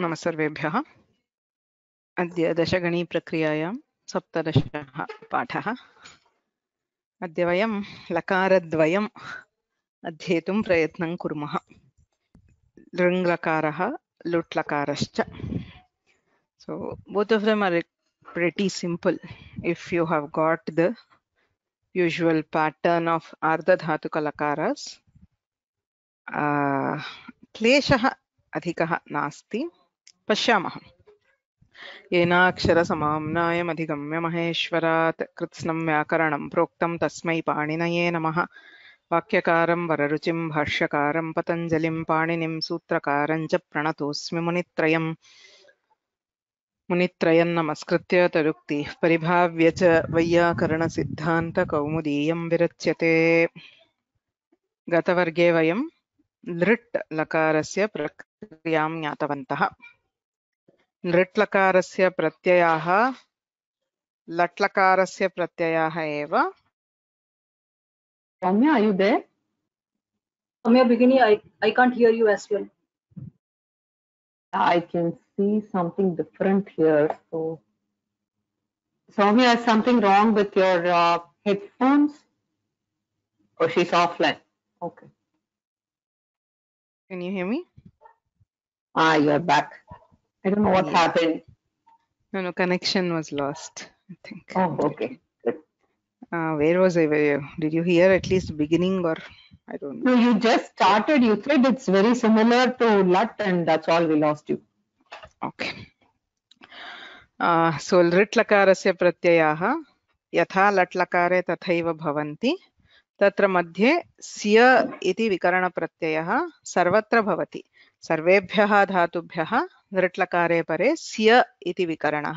नमस्सर्वेभ्यः अद्य दशगणी प्रक्रिया सप्तश पाठ अद लकारद्वयम् अध्येतुं प्रयत्नं कुर्मः लृङ्लकारः लुट्लकारश्च so both of them are pretty simple if you have got the usual pattern of ardhadhatuka क्लेश अधिकः नास्ति पश्यामः येनाक्षरसमाम्नायमधिगम्य महेश्वरात् कृत्स्नं व्याकरणं प्रोक्तं तस्मै पाणिनये नमः नम वाक्यकार वररुचि भाष्यकार पतंजलि पाणीनि सूत्रकार प्रणतोऽस्मि मुनि मुनित्रयं तरुक्ति तदुक्तिः परिभाव्य च वैयाकरणसिद्धान्तकौमुदीयं विरच्यते गतवर्गे वयं लृट् से प्रक्रिया ज्ञातव नृट्लकार से लट्लकारस्य लट्लकार से Ramya, are I, can see something different here. So, Soumya, is something wrong with your uh, headphones? Oh, she's offline. Okay. Can you hear me? Ah, you are back. I don't know what happened. No, no, connection was lost, I think. Oh, okay. Uh, where was I? Where you? Did you hear at least beginning or I don't know. No, you just started. You said it's very similar to LUT and that's all we lost you. Okay. So Uh, so, LRIT LAKARASYA ha YATHA LUT LAKARE TATHAIVA BHAVANTI TATRA MADHYE SIYA ITI vikaranapratyaya ha SARVATRA BHAVATI SARVEBHYAHA DHATUBHYAHA लृट्लकारे परे स्य इति विकरणः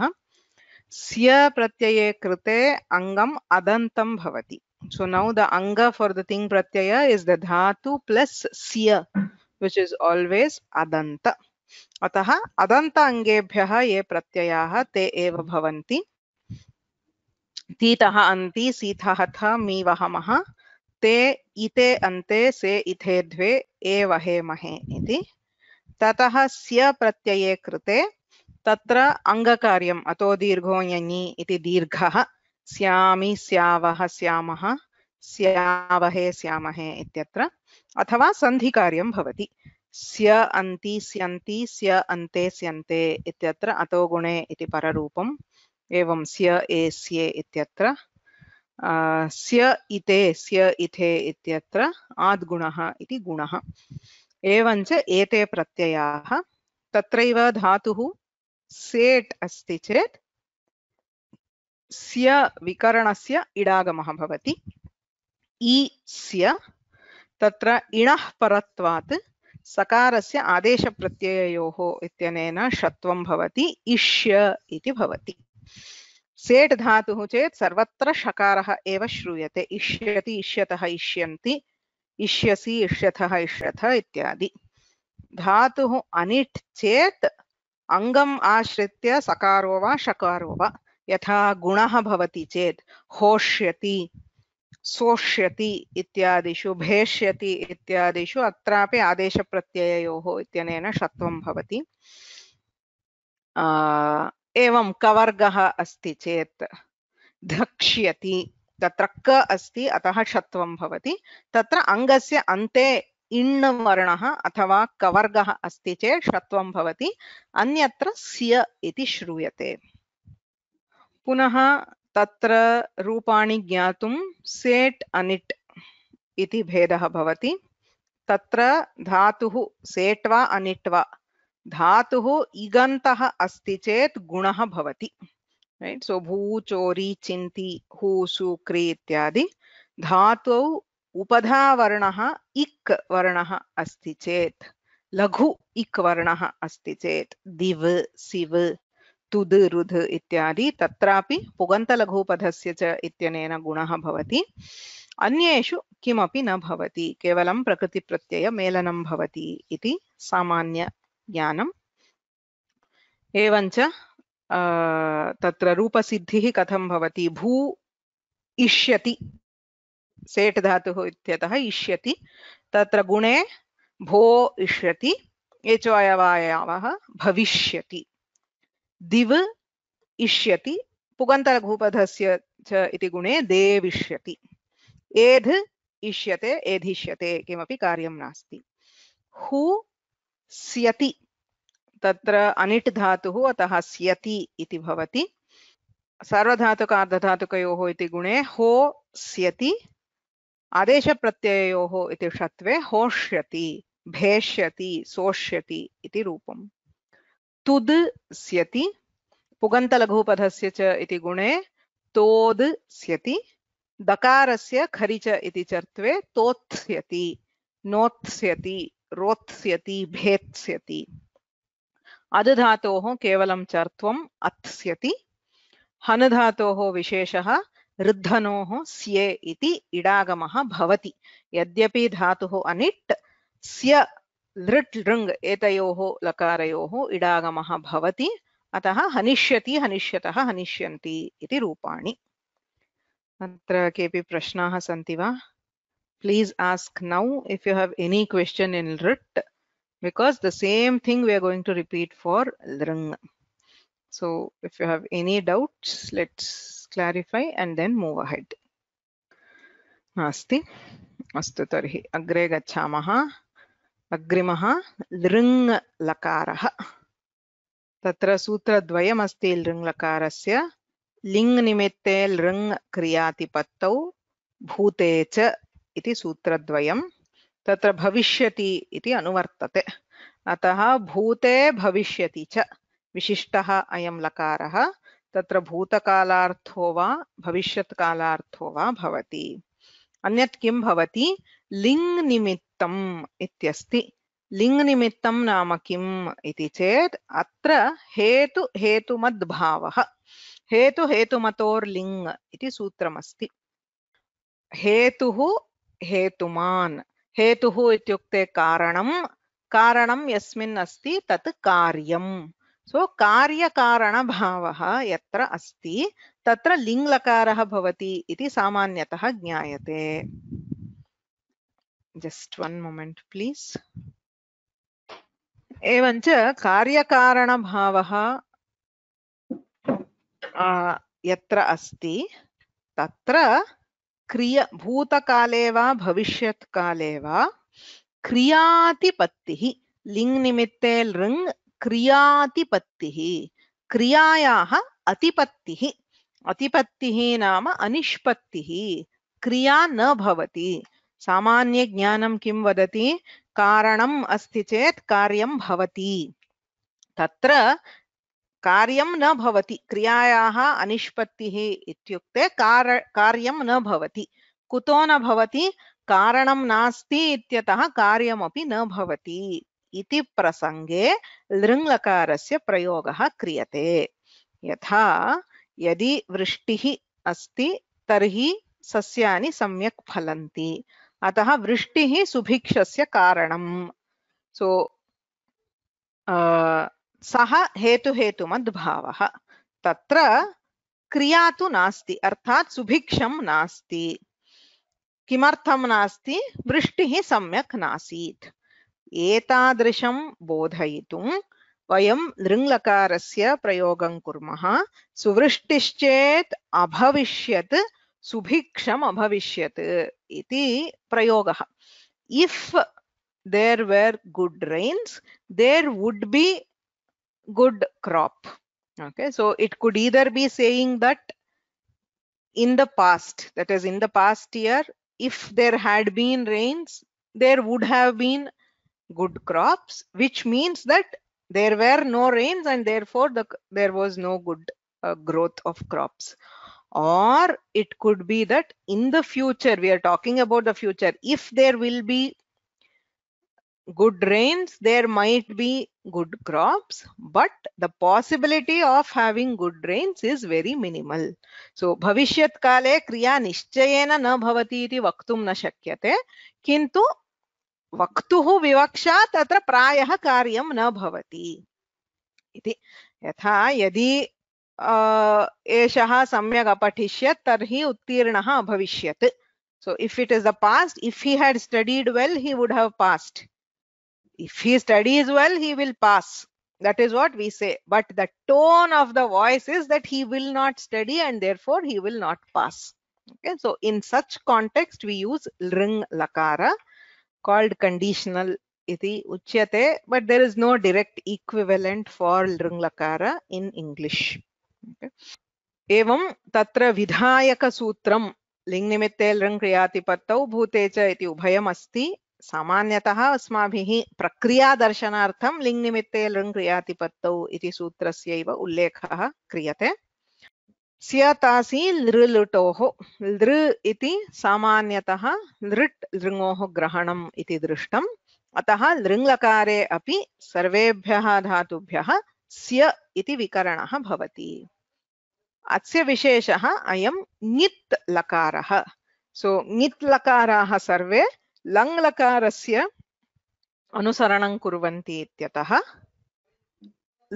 स्य प्रत्यये कृते अङ्गम् अदन्तं भवति so now the anga for the thing प्रत्यय is द धातु plus स्य which is always adanta अतः अदन्त अङ्गेभ्यः ये प्रत्ययाः ते एव भवन्ति तीतः अन्ति सीतः थ मी वहमः ते इते अन्ते से इथे द्वे ए महे इति ततः स्य प्रत्यये कृते तत्र अङ्गकार्यम् अतो दीर्घो यञि इति दीर्घः स्यामि स्यावः स्यामः स्यावहे स्यामहे इत्यत्र अथवा सन्धिकार्यं भवति स्य अन्ति स्यन्ति स्य अन्ते स्यन्ते इत्यत्र अतो गुणे इति पररूपम् एवं स्य ए स्ये इत्यत्र स्य इते स्य इथे इत्यत्र आद्गुणः इति गुणः एवञ्च एते प्रत्ययाः तत्रैव धातुः सेट् अस्ति चेत् स्य विकरणस्य इडागमः भवति ईस्य तत्र इणः परत्वात् सकारस्य आदेशप्रत्यययोः इत्यनेन षत्वं भवति इष्य इति भवति सेट् धातुः चेत् सर्वत्र षकारः एव श्रूयते इष्यति इष्यतः इष्यन्ति इष्यसि इष्यथः इष्यथ इत्यादि धातुः अनिट् चेत् अङ्गम् आश्रित्य सकारो वा शकारो वा यथा गुणः भवति चेत् होष्यति सोष्यति इत्यादिषु भेष्यति इत्यादिषु अत्रापि आदेशप्रत्यययोः इत्यनेन षत्वं भवति एवं कवर्गः अस्ति चेत् धक्ष्यति तक क अतः षत्वं त्र अंग अन्ते इण् अथवा कवर्ग अस्त चेत् षत्वं अन्यत्र स्य इति श्रूयते पुनः तत्र रूपाणि ज्ञात सेट अनिट इति भेदः तत्र धातुः सेट् वा धातुः इगन्तः अस्ति चेत् गुणः भवति right? So bhu, chori, chinti, hu, su, kri इत्यादि धातौ उपधावर्णः इक् वर्णः अस्ति चेत् लघु इक् वर्णः अस्ति चेत् दिव् सिव् तुद् रुध् इत्यादि तत्रापि पुगन्तलघुपधस्य च इत्यनेन गुणः भवति अन्येषु किमपि न भवति केवलं प्रकृतिप्रत्ययमेलनं भवति इति सामान्यज्ञानम् एवञ्च तत्र रूपसिद्धिः कथं भवति भू इष्यति सेट् धातुः इत्यतः इष्यति तत्र गुणे भो इष्यति एचोयवायावः भविष्यति दिव् इष्यति पुगन्तलघूपधस्य च इति गुणे देविष्यति एध् इष्यते एधिष्यते किमपि कार्यं नास्ति हु स्यति तत्र अनिट् धातुः अतः स्यति इति भवति सार्वधातुक अर्धधातुकयोः इति गुणे हो स्यति आदेशप्रत्यययोः इति षत्वे होष्यति भेष्यति सोष्यति इति रूपम् तुद् स्यति पुगन्तलघुपधस्य च इति गुणे तोद् स्यति दकारस्य खरिच इति चर्त्वे तोत्स्यति नोत्स्यति रोत्स्यति भेत्स्यति अदधातोः केवल चर्व अत्स्यति हनधातोः विशेष ऋद्धनो स्ये इडागम इडागमः भवति यद्यपि धातुः अनिट् स्य लृट् लृंग एतयोः लकारयोः भवति अतः हनिष्यति हनिष्य हनिष्यन्ति इति रूपाणि अत्र प्रश्नाः सन्ति वा please ask now if you have any question in लृट् because the same thing we are going to repeat for lrng. So if you have any doubts, let's clarify and then move ahead. Nasti. अस्तु तर्हि अग्रे गच्छामः अग्रिमः लृङ् लकारः तत्र सूत्रद्वयमस्ति लृङ् लकारस्य लिङ् निमित्ते लृङ् क्रियातिपत्तौ भूते च इति सूत्रद्वयं तत्र भविष्यति इति अनुवर्तते अतः भूते भविष्यति च विशिष्टः अयं लकारः तत्र भूतकालार्थो वा भविष्यत्कालार्थो वा भवति अन्यत् किं भवति लिङ् निमित्तम् इत्यस्ति लिङ् निमित्तं नाम किम् इति चेत् अत्र हेतु हेतुमद्भावः हेतु हेतुमतोर्लिङ् इति सूत्रमस्ति हेतुः हेतुमान् हेतुः इत्युक्ते कारणं कारणं यस्मिन् अस्ति तत् कार्य सो कार्यकारणभावः यत्र अस्ति तत्र लिङ्लकारः भवति इति सामान्यतः ज्ञायते जस्ट् वन् मोमेण्ट् प्लीस् एवञ्च कार्यकारणभावः यत्र अस्ति तत्र क्रिय भूतकाले वा काले वा क्रियातिपत्तिः लिङ्निमित्ते लृङ् क्रियातिपत्तिः क्रियायाः अतिपत्ति अतिपत्तिः नाम अनिष्पत्तिः क्रिया न भवति सामान्य सामान्यज्ञानं किं वदति कारणम् अस्ति चेत् कार्यं भवति तत्र कार्यम न भवति क्रियायाः अनिष्पत्तिः इत्युक्ते कार कार्यम न भवति कुतो न भवति कारणं नास्ति इत्यतः कार्यमपि न भवति इति प्रसङ्गे लृङ्लकारस्य प्रयोगः क्रियते यथा यदि वृष्टिः अस्ति तर्हि सस्यानि सम्यक् फलन्ति अतः वृष्टिः सुभिक्षस्य कारणम् सो so, सह हेतु हेतु हेतुहेतुमद्भावः तत्र क्रिया तु नास्ति अर्थात् सुभिक्षं नास्ति किमर्थं नास्ति वृष्टिः सम्यक् नासीत् एतादृशं बोधयितुं वयं लृङ्लकारस्य प्रयोगं कुर्मः सुवृष्टिश्चेत् अभविष्यत् सुभिक्षम् अभविष्यत् इति प्रयोगः if there were good rains there would be good crop okay so it could either be saying that in the past that is in the past year if there had been rains there would have been good crops which means that there were no rains and therefore the, there was no good uh, growth of crops or it could be that in the future we are talking about the future if there will be good rains, there might be good crops, but the possibility of having good rains is very minimal. So, Bhavishyat Kale Kriya Nishchayena na bhavati iti vaktum na shakyate, kintu वक्तुः विवक्षा तत्र प्रायः कार्यं न भवति इति यथा यदि एषः सम्यक् अपठिष्यत् तर्हि उत्तीर्णः अभविष्यत् so if it is the past if he had studied well he would have passed if he studies well he will pass that is what we say but the tone of the voice is that he will not study and therefore he will not pass okay so in such context we use ring lakara called conditional iti uchyate but there is no direct equivalent for ring lakara in english okay. एवं तत्र विधायकसूत्रं लिङ्निमित्ते लृङ् क्रियातिपत्तौ भूते iti इति उभयमस्ति सामान्यतः अस्माभिः प्रक्रिया दर्शनार्थं निमित्ते लृङ् क्रियातिपत्तौ इति सूत्रस्यैव उल्लेखः क्रियते स्यतासि लृलुटोः लृ इति सामान्यतः लृट् लृङोः ग्रहणम् इति दृष्टम् अतः लृङ्लकारे अपि सर्वेभ्यः धातुभ्यः स्य इति विकरणः भवति अस्य विशेषः अयं ङित् लकारः सो so, ङित् लकाराः सर्वे लङ्लकारस्य अनुसरणं कुर्वन्ति इत्यतः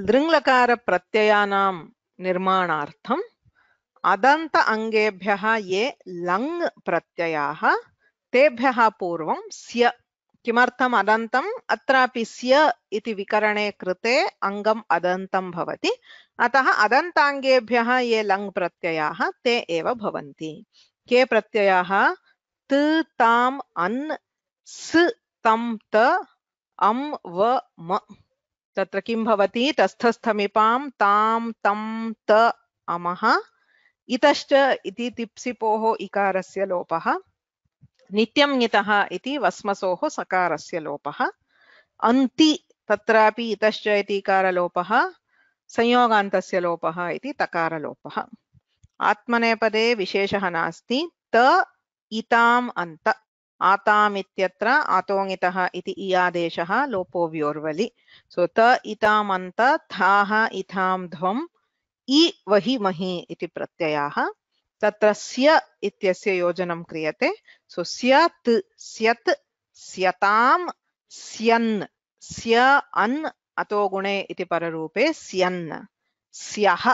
लृङ्लकारप्रत्ययानां निर्माणार्थम् अदन्त अङ्गेभ्यः ये लङ् प्रत्ययाः तेभ्यः पूर्वं स्य किमर्थम् अदन्तम् अत्रापि स्य इति विकरणे कृते अङ्गम् अदन्तं भवति अतः अदन्ताङ्गेभ्यः ये लङ् प्रत्ययाः ते एव भवन्ति के प्रत्ययाः து தாம் அன் स तम त अम व म तत्र किं भवति तस्थस्थमिपां ताम तम त अमः इतश्च इति तिप्सिपोः इकारस्य लोपः नित्यं ङितः इति वस्मसोः सकारस्य लोपः अन्ति तत्रापि इतश्च इति इकारलोपः संयोगान्तस्य लोपः इति तकारलोपः आत्मनेपदे विशेषः नास्ति त इताम अंत आताम इत्यत्र आतोंगितः इति इयादेशः लोपो व्योर्वलि सो त इताम अंत थाह इथां ध्वम इ वहि महि इति प्रत्ययाः तत्र स्य इत्यस्य योजनं क्रियते सो स्य स्यत् स्यताम स्यन् स्य अन् अतो गुणे इति पररूपे स्यन् स्यः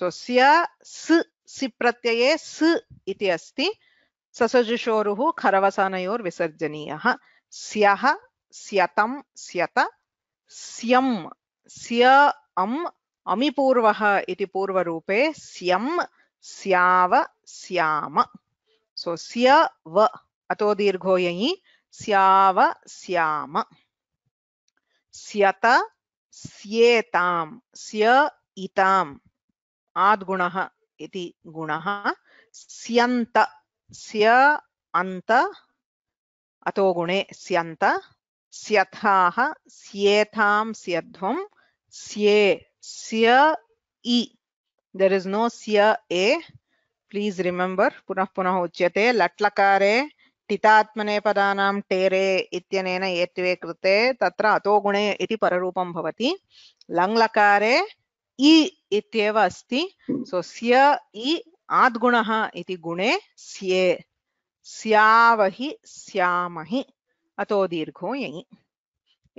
सो स्य स् सि प्रत्यये स् इति अस्ति ससजुषोरुः खरवसानयोर्विसर्जनीयः स्यः स्यतं स्यत स्यं स्य अम् अमिपूर्वः इति पूर्वरूपे स्यं स्याव स्याम सो स्य व अतो दीर्घो ययि स्याव स्याम स्यत स्येतां स्य इताम् आद्गुणः इति गुणः स्यन्त स्य अन्त अतो गुणे स्यन्त स्यथाः स्येथां स्यध्वं स्ये स्य इ देर् इस् नो स्य ए प्लीज रिमेम्बर् पुनः पुनः उच्यते लट्लकारे पदानां टेरे इत्यनेन एत्वे कृते तत्र अतो गुणे इति पररूपं भवति लङ्लकारे इ इत्येव अस्ति सो स्य इ आद्गुणः इति गुणे स्ये स्यावहि स्यामहि अतो दीर्घो यङि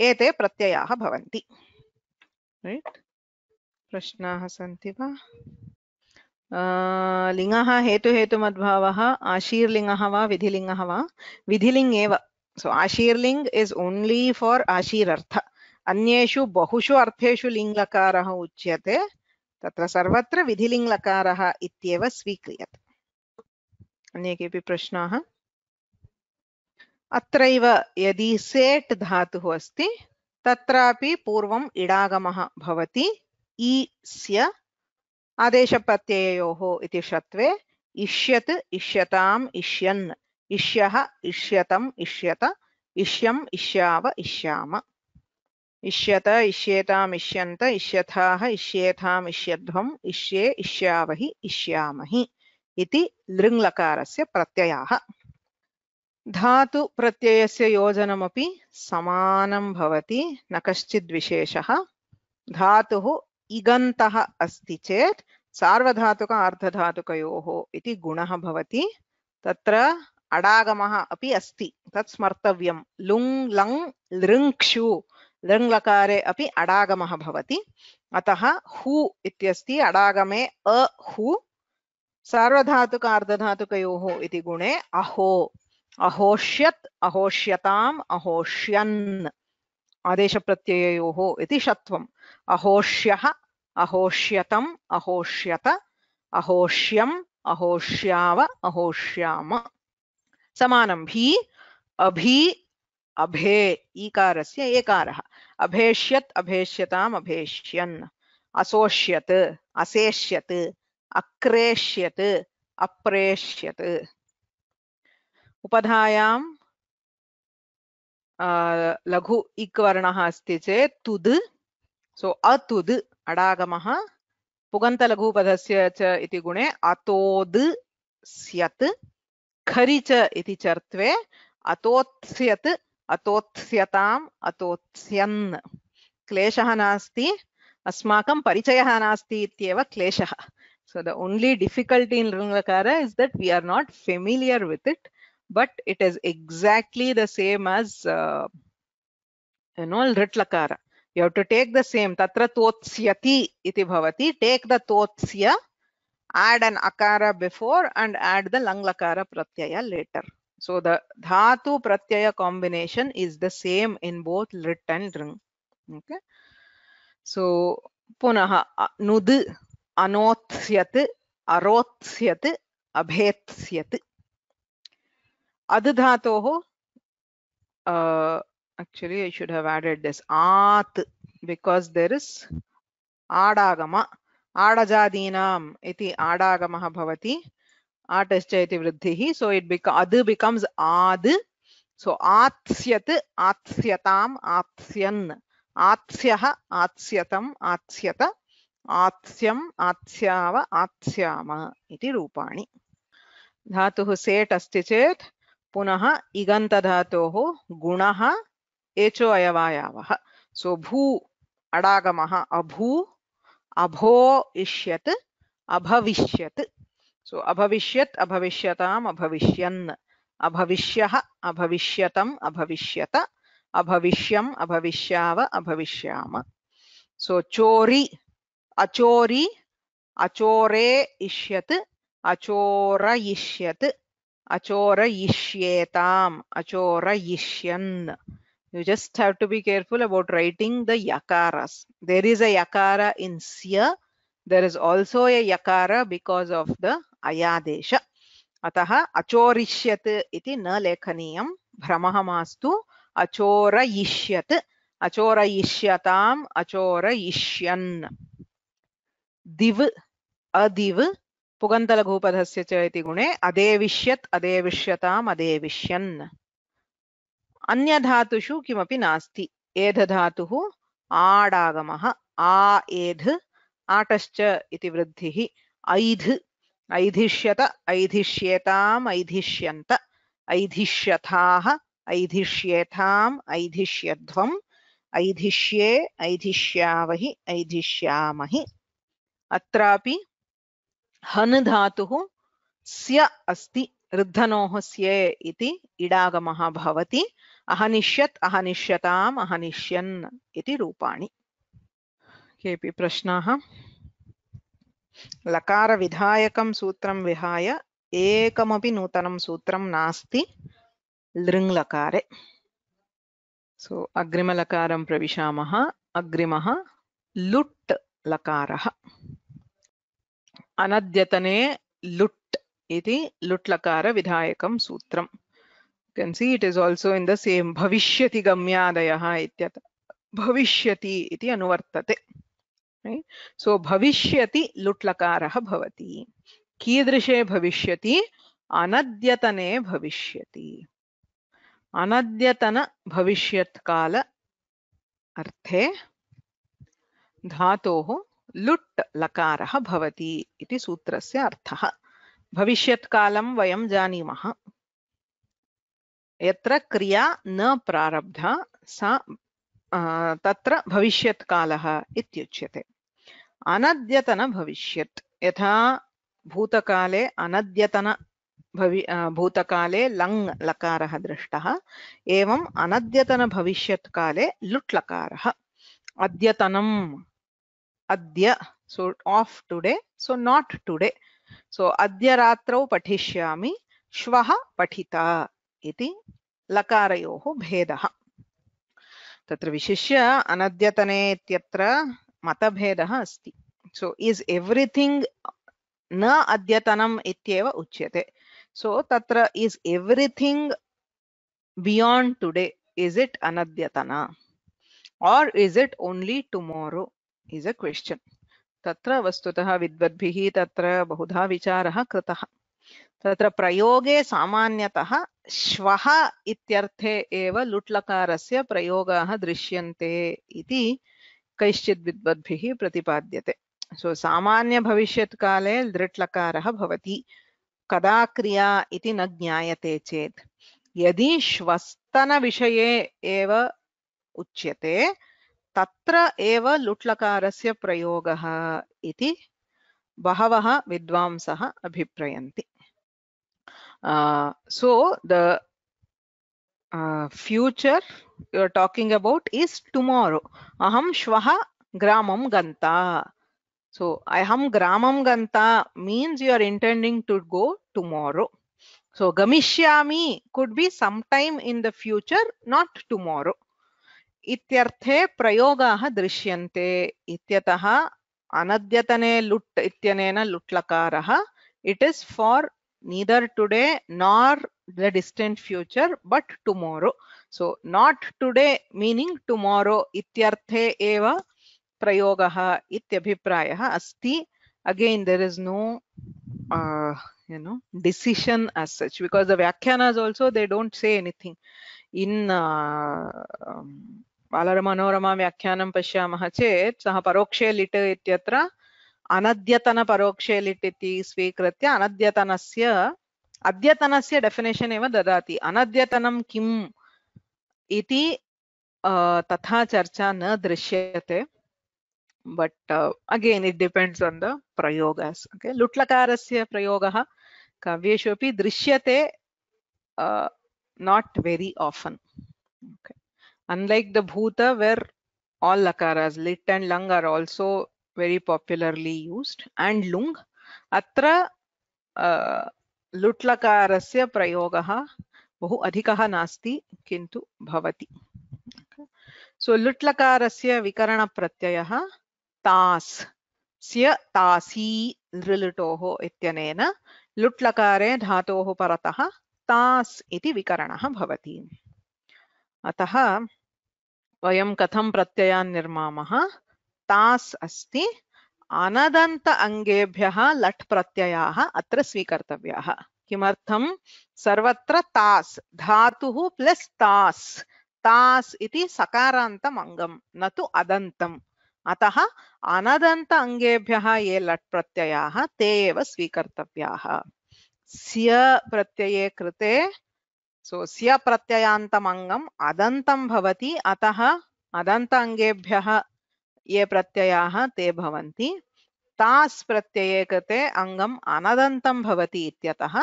एते प्रत्ययाः भवन्ति राइट प्रश्नाः सन्ति वा लिङ्गः हेतु हेतु मद्भावः आशीर्लिङ्गः वा विधिलिङ्गः वा विधिलिङ्ग एव सो आशीर्लिङ्ग इस् ओन्ली फॉर आशीरर्थ अन्येषु बहुषु अर्थेषु लिङ्गकारः उच्यते तत्र सर्वत्र विधिलिङ्गकारः इत्येव स्वीक्रियते अन्ये केऽपि प्रश्नाः अत्रैव यदि सेट् धातुः अस्ति तत्रापि पूर्वम् इडागमः भवति ईस्य आदेशप्रत्यययोः इति षत्वे इष्यत् इष्यताम् इष्यन् इष्यः इष्यतम् इष्यत इष्यम् इष्याव इष्याम इष्यत इष्येताम् इष्यन्त इष्यथाः इष्येथाम् इष्यध्वम् इष्ये इष्यावहि इष्यामहि इति लृङ्लकारस्य प्रत्ययाः धातुप्रत्ययस्य योजनमपि समानं भवति न कश्चिद्विशेषः धातुः इगन्तः अस्ति चेत् सार्वधातुक अर्धधातुकयोः इति गुणः भवति तत्र अडागमः अपि अस्ति तत् स्मर्तव्यं लुङ् लङ् लृङ्क्षु लृङ्लकारे अपि अडागमः भवति अतः हु इत्यस्ति अडागमे अ हु सार्वधातुक अर्धधातुकयोः इति गुणे अहो अहोष्यत् अहोष्यताम् अहोष्यन् आदेशप्रत्यययोः इति षत्वम् अहोष्यः अहोष्यतम् अहोष्यत अहोष्यम् अहोष्याव अहोष्याम समानं भी अभि अभे ईकारस्य एकारः अभेष्यत् अभेष्यताम् अभेष्यन् असोष्यत् असेष्यत् अक्रेष्यत् अप्रेष्यत् उपधायां लघु इक्वर्णः वर्ण अस्त तुद सो अतुद् अड़ागम पुगन्तलघुपदस्य च गुणे अतोद् स्यत् खरि च इति अतोत्स्यताम् अतोत्स्यन् क्लेशः नास्ति अस्माकं परिचयः नास्ति इत्येव क्लेशः so the only difficulty in लृङ्गकार is that we are not familiar with it but it is exactly the same as you know you have to take the same तत्र तोत्स्यति इति भवति टेक् द तोत्स्य add an akara before and add the lang lakara pratyaya So the dhatu pratyaya combination is the same in both lit and ring. Okay. So punaha nud anothyat arothyat abhethyat. Adhatoho. Uh, actually, I should have added this at because there is adagama. adajadinam iti आडागमः bhavati. आटश्चयति वृद्धिः so it बिक अद् becomes आद् सो आत्स्यत आत्स्यताम आत्स्यन आत्स्यः आत्स्यतम आत्स्यत आत्स्यम आत्स्याव आत्स्याम इति रूपाणि धातुः set अस्ति चेत् पुनः इगंत इगन्तधातोः गुणः एचो अयवायावः सो भू अडागमः अभू अभो इष्यत् अभविष्यत् सो अभविष्यत् अभविष्यताम् अभविष्यन् अभविष्यः अभविष्यतम् अभविष्यत अभविष्यम् अभविष्याव अभविष्याम सो चोरि अचोरि अचोरे इष्यत् अचोरयिष्यत् अचोरयिष्येताम् अचोरयिष्यन् you just have to be careful about writing the yakaras there is a yakara in sya there is also a yakara because of the अयादेश अतः अचोरिष्यत् इति न लेखनीयं भ्रमः मास्तु अचोरयिष्यत् अचोरयिष्यताम् अचोरयिष्यन् दिव् अदिव् पुगन्तलघूपधस्य च इति गुणे अदेविष्यत् अदेविष्यताम् अदेविष्यन् अन्यधातुषु किमपि नास्ति एधधातुः आडागमः आ एध् आटश्च इति वृद्धिः ऐध् ऐधिष्यत ऐधिष्येताम् ऐधिष्यन्त ऐधिष्यथाः ऐधिष्येथाम् ऐधिष्यध्वम् ऐधिष्ये ऐधिष्यावहि ऐधिष्यामहि अत्रापि हन् धातुः स्य अस्ति ऋद्धनोः स्ये इति इडागमः भवति अहनिष्यत् अहनिष्यताम् अहनिष्यन् इति रूपाणि केऽपि प्रश्नाः लकार लकारविधायकं सूत्रम विहाय एकमपि नूतनं सूत्रम नास्ति लृङ्लकारे सो अग्रिमलकारं प्रविशामः अग्रिमः लुट् लकारः अनद्यतने लुट् इति लुट् लकारविधायकं सूत्रं केन् can see it is also in the same. भविष्यति गम्यादयः इत्यतः भविष्यति इति अनुवर्तते right so bhavishyati lutlakarah bhavati कीदृशे भविष्यति अनद्यतने भविष्यति अनद्यतन भविष्यत्काल अर्थे धातोः लुट् लकारः भवति इति सूत्रस्य अर्थः भविष्यत्कालं वयं जानीमः यत्र क्रिया न प्रारब्धा सा तत्र भविष्यत्कालः इत्युच्यते अनद्यतन भविष्य यथा भूतकाले अनद्यतन भवि भूतकाले लङ् लकारः दृष्टः एवम् अनद्यतनभविष्यत् काले लुट् लकारः अद्यतनम् अद्य so of today so not today so अद्य रात्रौ पठिष्यामि श्वः पठिता इति लकारयोः तत्र विशिष्य अनद्यतने इत्यत्र मतभेद अस्त सो इज एव्रीथिंग न अद्यतनम् उच्य उच्यते सो त्र is everything beyond today is it अनद्यतन और is it only tomorrow is a question तत्र वस्तुतः विद्वद्भिः तत्र बहुधा विचारः कृतः तत्र प्रयोगे सामान्यतः श्वः इत्यर्थे एव लुट्लकारस्य प्रयोगाः दृश्यन्ते इति कैश्चि विद्वद्भिः प्रतिपाद्यते सो सामान्य भविष्य काले भवति कदा क्रिया इति न ज्ञायते चेत् यदि श्वस्तनविषये एव उच्यते तत्र एव लुट्लकारस्य प्रयोगः इति बहवः विद्वांसः अभिप्रयन्ति so the uh, future you're talking about is tomorrow. Aham shvaha gramam ganta. So aham gramam ganta means you are intending to go tomorrow. So gamishyami could be sometime in the future, not tomorrow. इत्यर्थे प्रयोगाः drishyante ityataha anadyatane ityane na लुट्लकारः it It is for neither today nor the distant future but tomorrow so not today meaning tomorrow ityarthe eva prayogah ityabhiprayah asti again there is no uh, you know decision as such because the vyakhyanas also they don't say anything in uh, um, pashya व्याख्यानं पश्यामः चेत् सः परोक्षे अनद्यतन लिट् इति स्वीकृत्य अनद्यतनस्य अद्यतनस्य definition एव ददाति अनद्यतनं किम् इति तथा चर्चा न दृश्यते but again it depends on the प्रयोग ओके लुट्लकारस्य प्रयोगः काव्येषु अपि दृश्यते not very often Okay. The भूत where all all lakaras, lit and lung are very popularly used and lung अत्र लुट्लकारस्य प्रयोगः बहु अधिकः नास्ति किन्तु भवति सो लुट्लकारस्य विकरणप्रत्ययः तास् स्य तासी लृलुटोः इत्यनेन लुट्लकारे धातोः परतः तास् इति विकरणः भवति अतः वयं कथं प्रत्ययान् निर्मामः तास अस्ति अनदंत अंगेभ्य लट् प्रत्यय अत्र स्वीकर्तव्य किमर्थम सर्वत्र तास धातु प्लस तास तास इति सकारांत अङ्गं न तो अदंतम अतः अनदंत अंगेभ्य ये लट् प्रत्यय ते एव स्वीकर्तव्य स्य प्रत्यये कृते सो स्य अंगम अदंतम भवति अतः अदंत अंगेभ्य ये प्रत्ययाः ते भवन्ति तास् प्रत्यये कृते अङ्गम् अनदन्तं भवति इत्यतः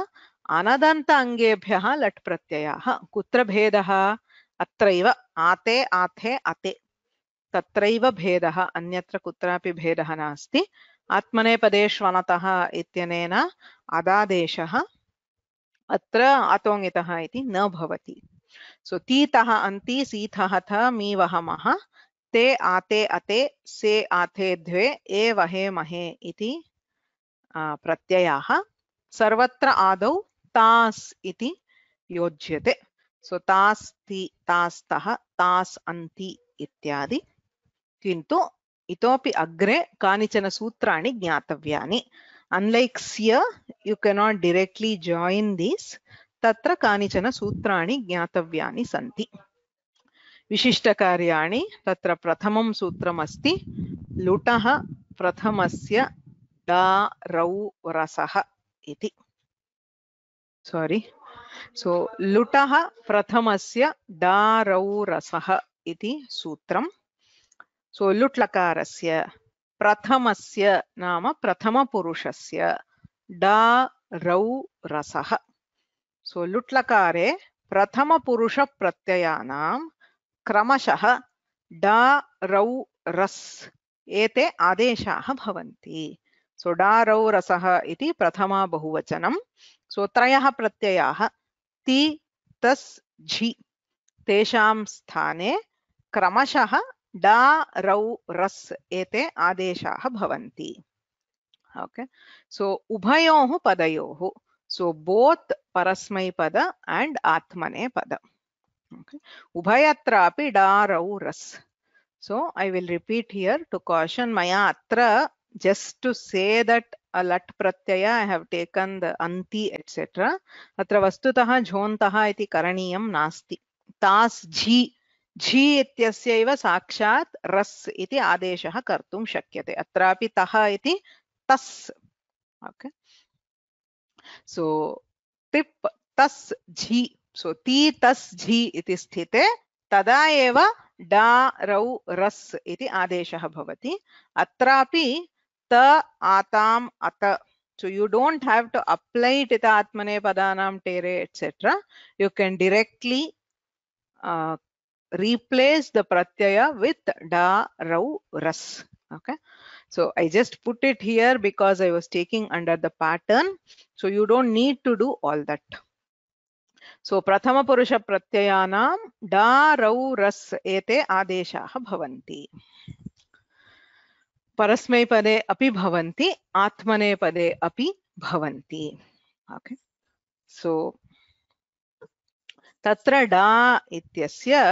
अनदन्त अङ्गेभ्यः लट् प्रत्ययाः कुत्र भेदः अत्रैव आते आथे अते तत्रैव भेदः अन्यत्र कुत्रापि भेदः नास्ति आत्मनेपदेष्वनतः इत्यनेन अदादेशः अत्र अतोङितः इति न भवति सो तीतः अन्ति सीतः थ मीवहमः ते आते अते से आते द्वे ए वहे महे इति प्रत्ययाः सर्वत्र आदौ तास् इति योज्यते सो तास्ति तास्तः तास् अन्ति इत्यादि किन्तु इतोपि अग्रे कानिचन सूत्राणि ज्ञातव्यानि अनलैक् स्य you cannot directly join these तत्र कानिचन सूत्राणि ज्ञातव्यानि सन्ति विशिष्टकार्याणि तत्र प्रथमं सूत्रमस्ति लुटः प्रथमस्य डा रौ रसः इति सारी सो लुटः प्रथमस्य डा रौ रसः इति सूत्रं सो लुट् लकारस्य प्रथमस्य नाम प्रथमपुरुषस्य डा रौ रसः सो लुट्लकारे प्रथमपुरुषप्रत्ययानां क्रमशः ड रौ रस् एते आदेशाः भवन्ति सो ड रौ रसः इति प्रथमा बहुवचनं सो त्रयः प्रत्ययाः ति तस् झि तेषां स्थाने क्रमशः ड रौ रस् एते आदेशाः भवन्ति ओके सो उभयोः पदयोः सो बोत् परस्मैपद एण्ड् आत्मनेपद Okay. Ubhayatrapi darau ras. So I will repeat here to caution maya atra just to say that a lat pratyaya I have taken the anti etc. Atra vastutaha jhontah iti karaniyam nasti. Tas jhi झी इत्यस्यैव साक्षात् रस् इति आदेशः कर्तुं शक्यते अत्रापि तः इति तस् ओके सो तिप् तस् झी सो ती तस् झी स्थित तदा एव रौ रस इति आदेश भवति अत्रापि त आताम अत so you don't have to apply टित आत्मने पदानाम टेरे etcetera you can directly replace the प्रत्यय विद डा रौ रस okay so I just put it here because I was taking under the pattern so you don't need to do all that so प्रथम पुरुष प्रथमपुरुषप्रत्ययानां डा रौ रस एते आदेशाः भवन्ति परस्मै पदे अपि भवन्ति आत्मने पदे अपि भवन्ति ओके सो तत्र डा इत्यस्य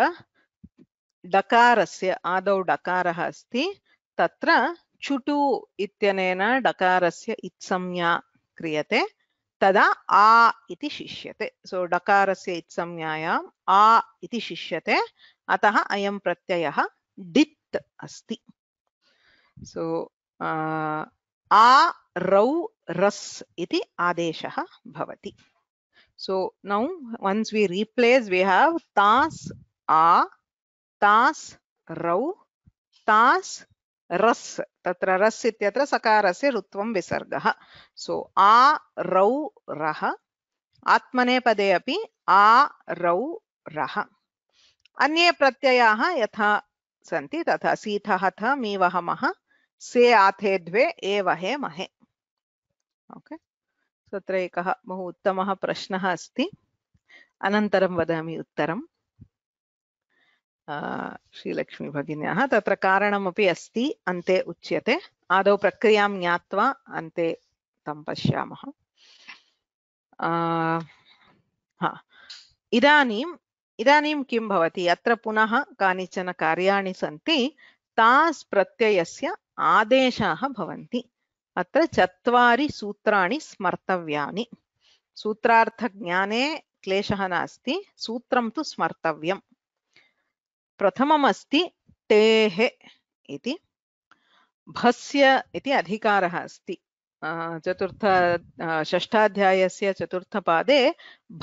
डकारस्य आदौ डकारः अस्ति तत्र चुटु इत्यनेन डकारस्य इत्संज्ञा क्रियते तदा आ इति शिष्यते सो so, डकारस्य इत्संज्ञायाम् आ इति शिष्यते अतः अयं प्रत्ययः डित् अस्ति सो so, आ रौ रस् इति आदेशः भवति so now once we replace we have tas uh tas row tas रस तत्र रस इत्यत्र सकारस्य रुत्वं विसर्गः सो आ रौ रः आत्मनेपदे अपि आ रौ रः अन्ये प्रत्ययाः यथा सन्ति तथा सीथः थ मीवः मः से आथे द्वे एवहे महे ओके तत्र एकः बहु उत्तमः प्रश्नः अस्ति अनन्तरं वदामि उत्तरम् श्रीलक्ष्मीभगिन्याः तत्र कारणमपि अस्ति अन्ते उच्यते आदौ प्रक्रियां ज्ञात्वा अन्ते तं पश्यामः इदानीम् इदानीं किं भवति अत्र पुनः कानिचन कार्याणि सन्ति तास् प्रत्ययस्य आदेशाः भवन्ति अत्र चत्वारि सूत्राणि स्मर्तव्यानि सूत्रार्थज्ञाने क्लेशः नास्ति सूत्रं तु स्मर्तव्यम् प्रथममस्ति तेः इति भस्य इति अधिकारः अस्ति चतुर्थ षष्ठाध्यायस्य चतुर्थपादे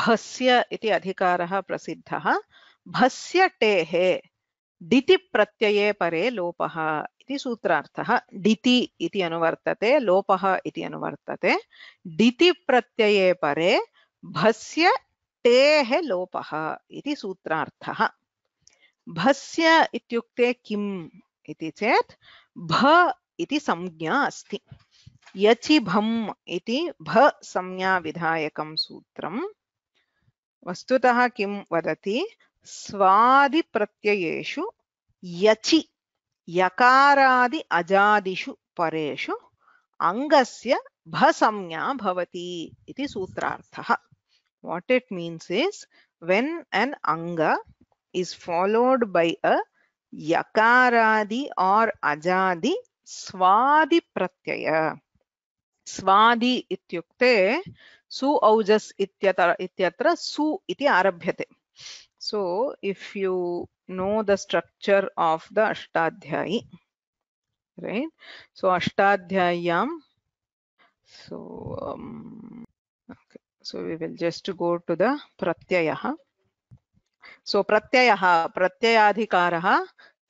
भस्य इति अधिकारः प्रसिद्धः भस्य टेः डिति प्रत्यये परे लोपः इति सूत्रार्थः डिति इति अनुवर्तते लोपः इति अनुवर्तते डिति प्रत्यये परे भस्य टेः लोपः इति सूत्रार्थः भस्य इत्युक्ते किम् इति चेत् भ इति संज्ञा अस्ति यचि भम् इति भ संज्ञाविधायकं सूत्रं वस्तुतः किं वदति स्वादिप्रत्ययेषु यचि यकारादि अजादिषु परेषु अङ्गस्य भसंज्ञा भवति इति सूत्रार्थः what it means is when an अङ्ग is followed by a yakaradi or ajadi swadi pratyaya. Swadi ityukte su aujas ityatra, ityatra su iti arabhyate. So if you know the structure of the Ashtadhyayi, right? So Ashtadhyayam. So um, okay. So we will just go to the Pratyayaha. So pratyaya pratyayaha, pratyayadhikaraha,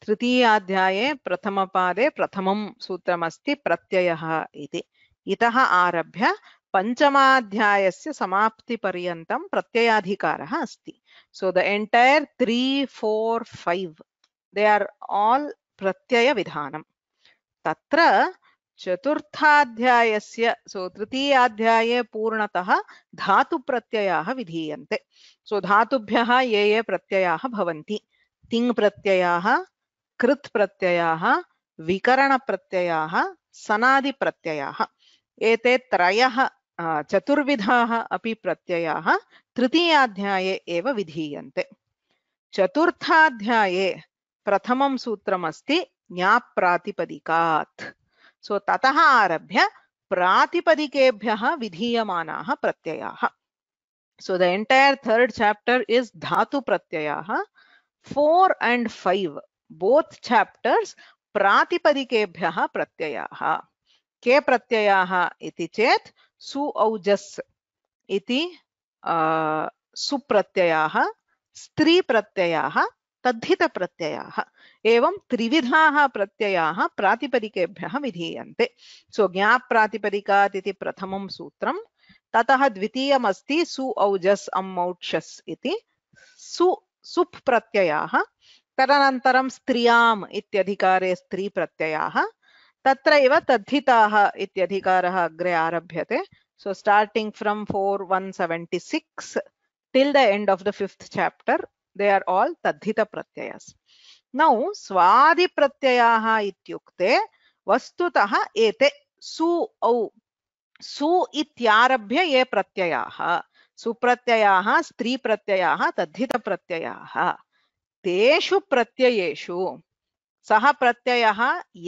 tritiyadhyaye, prathamapade, prathamam sutramasti, pratyayaha iti. Itaha arabhya, panchamadhyayasya samapti pariyantam pratyayadhikaraha asti. So the entire three, four, five, they are all pratyaya vidhanam. Tatra, चतुर्थाध्यायस्य सो तृतीयाध्याये पूर्णतः धातु प्रत्ययाः विधीयन्ते सो धातुभ्यः ये ये प्रत्ययाः भवन्ति तिङ् प्रत्ययाः कृत् प्रत्ययाः विकरणप्रत्ययाः सनादिप्रत्ययाः एते त्रयः चतुर्विधाः अपि प्रत्ययाः तृतीयाध्याये एव विधीयन्ते चतुर्थाध्याये प्रथमं सूत्रमस्ति ज्ञाप्रातिपदिकात् सो तत आरभ्य प्रातिपदिकेभ्य विधीयम प्रत्यय so the entire third chapter is धातु प्रत्यय four and five both chapters प्रातिपदिकेभ्य प्रत्यय के प्रत्यय चेत सुऔजस्ती सुप्रत्यय स्त्री प्रत्यय तद्धितप्रत्ययाः एवं त्रिविधाः प्रत्ययाः प्रातिपदिकेभ्यः विधीयन्ते सो ज्ञाप्रातिपदिकात् इति प्रथमं सूत्रं ततः द्वितीयमस्ति सु औजस् अम् अं इति सु सुप् प्रत्ययाः तदनन्तरं स्त्रियाम् इत्यधिकारे स्त्रीप्रत्ययाः तद्धिताः इत्यधिकारः अग्रे आरभ्यते so starting from four one seventy six till the end of the fifth chapter they are all tadhita pratyayas. Now swadi pratyayaha ityukte vastutah ete su au su ityarabhya ye pratyayaha सुप्रत्ययाः स्त्रीप्रत्ययाः तद्धितप्रत्ययाः तेषु प्रत्ययेषु सः प्रत्ययः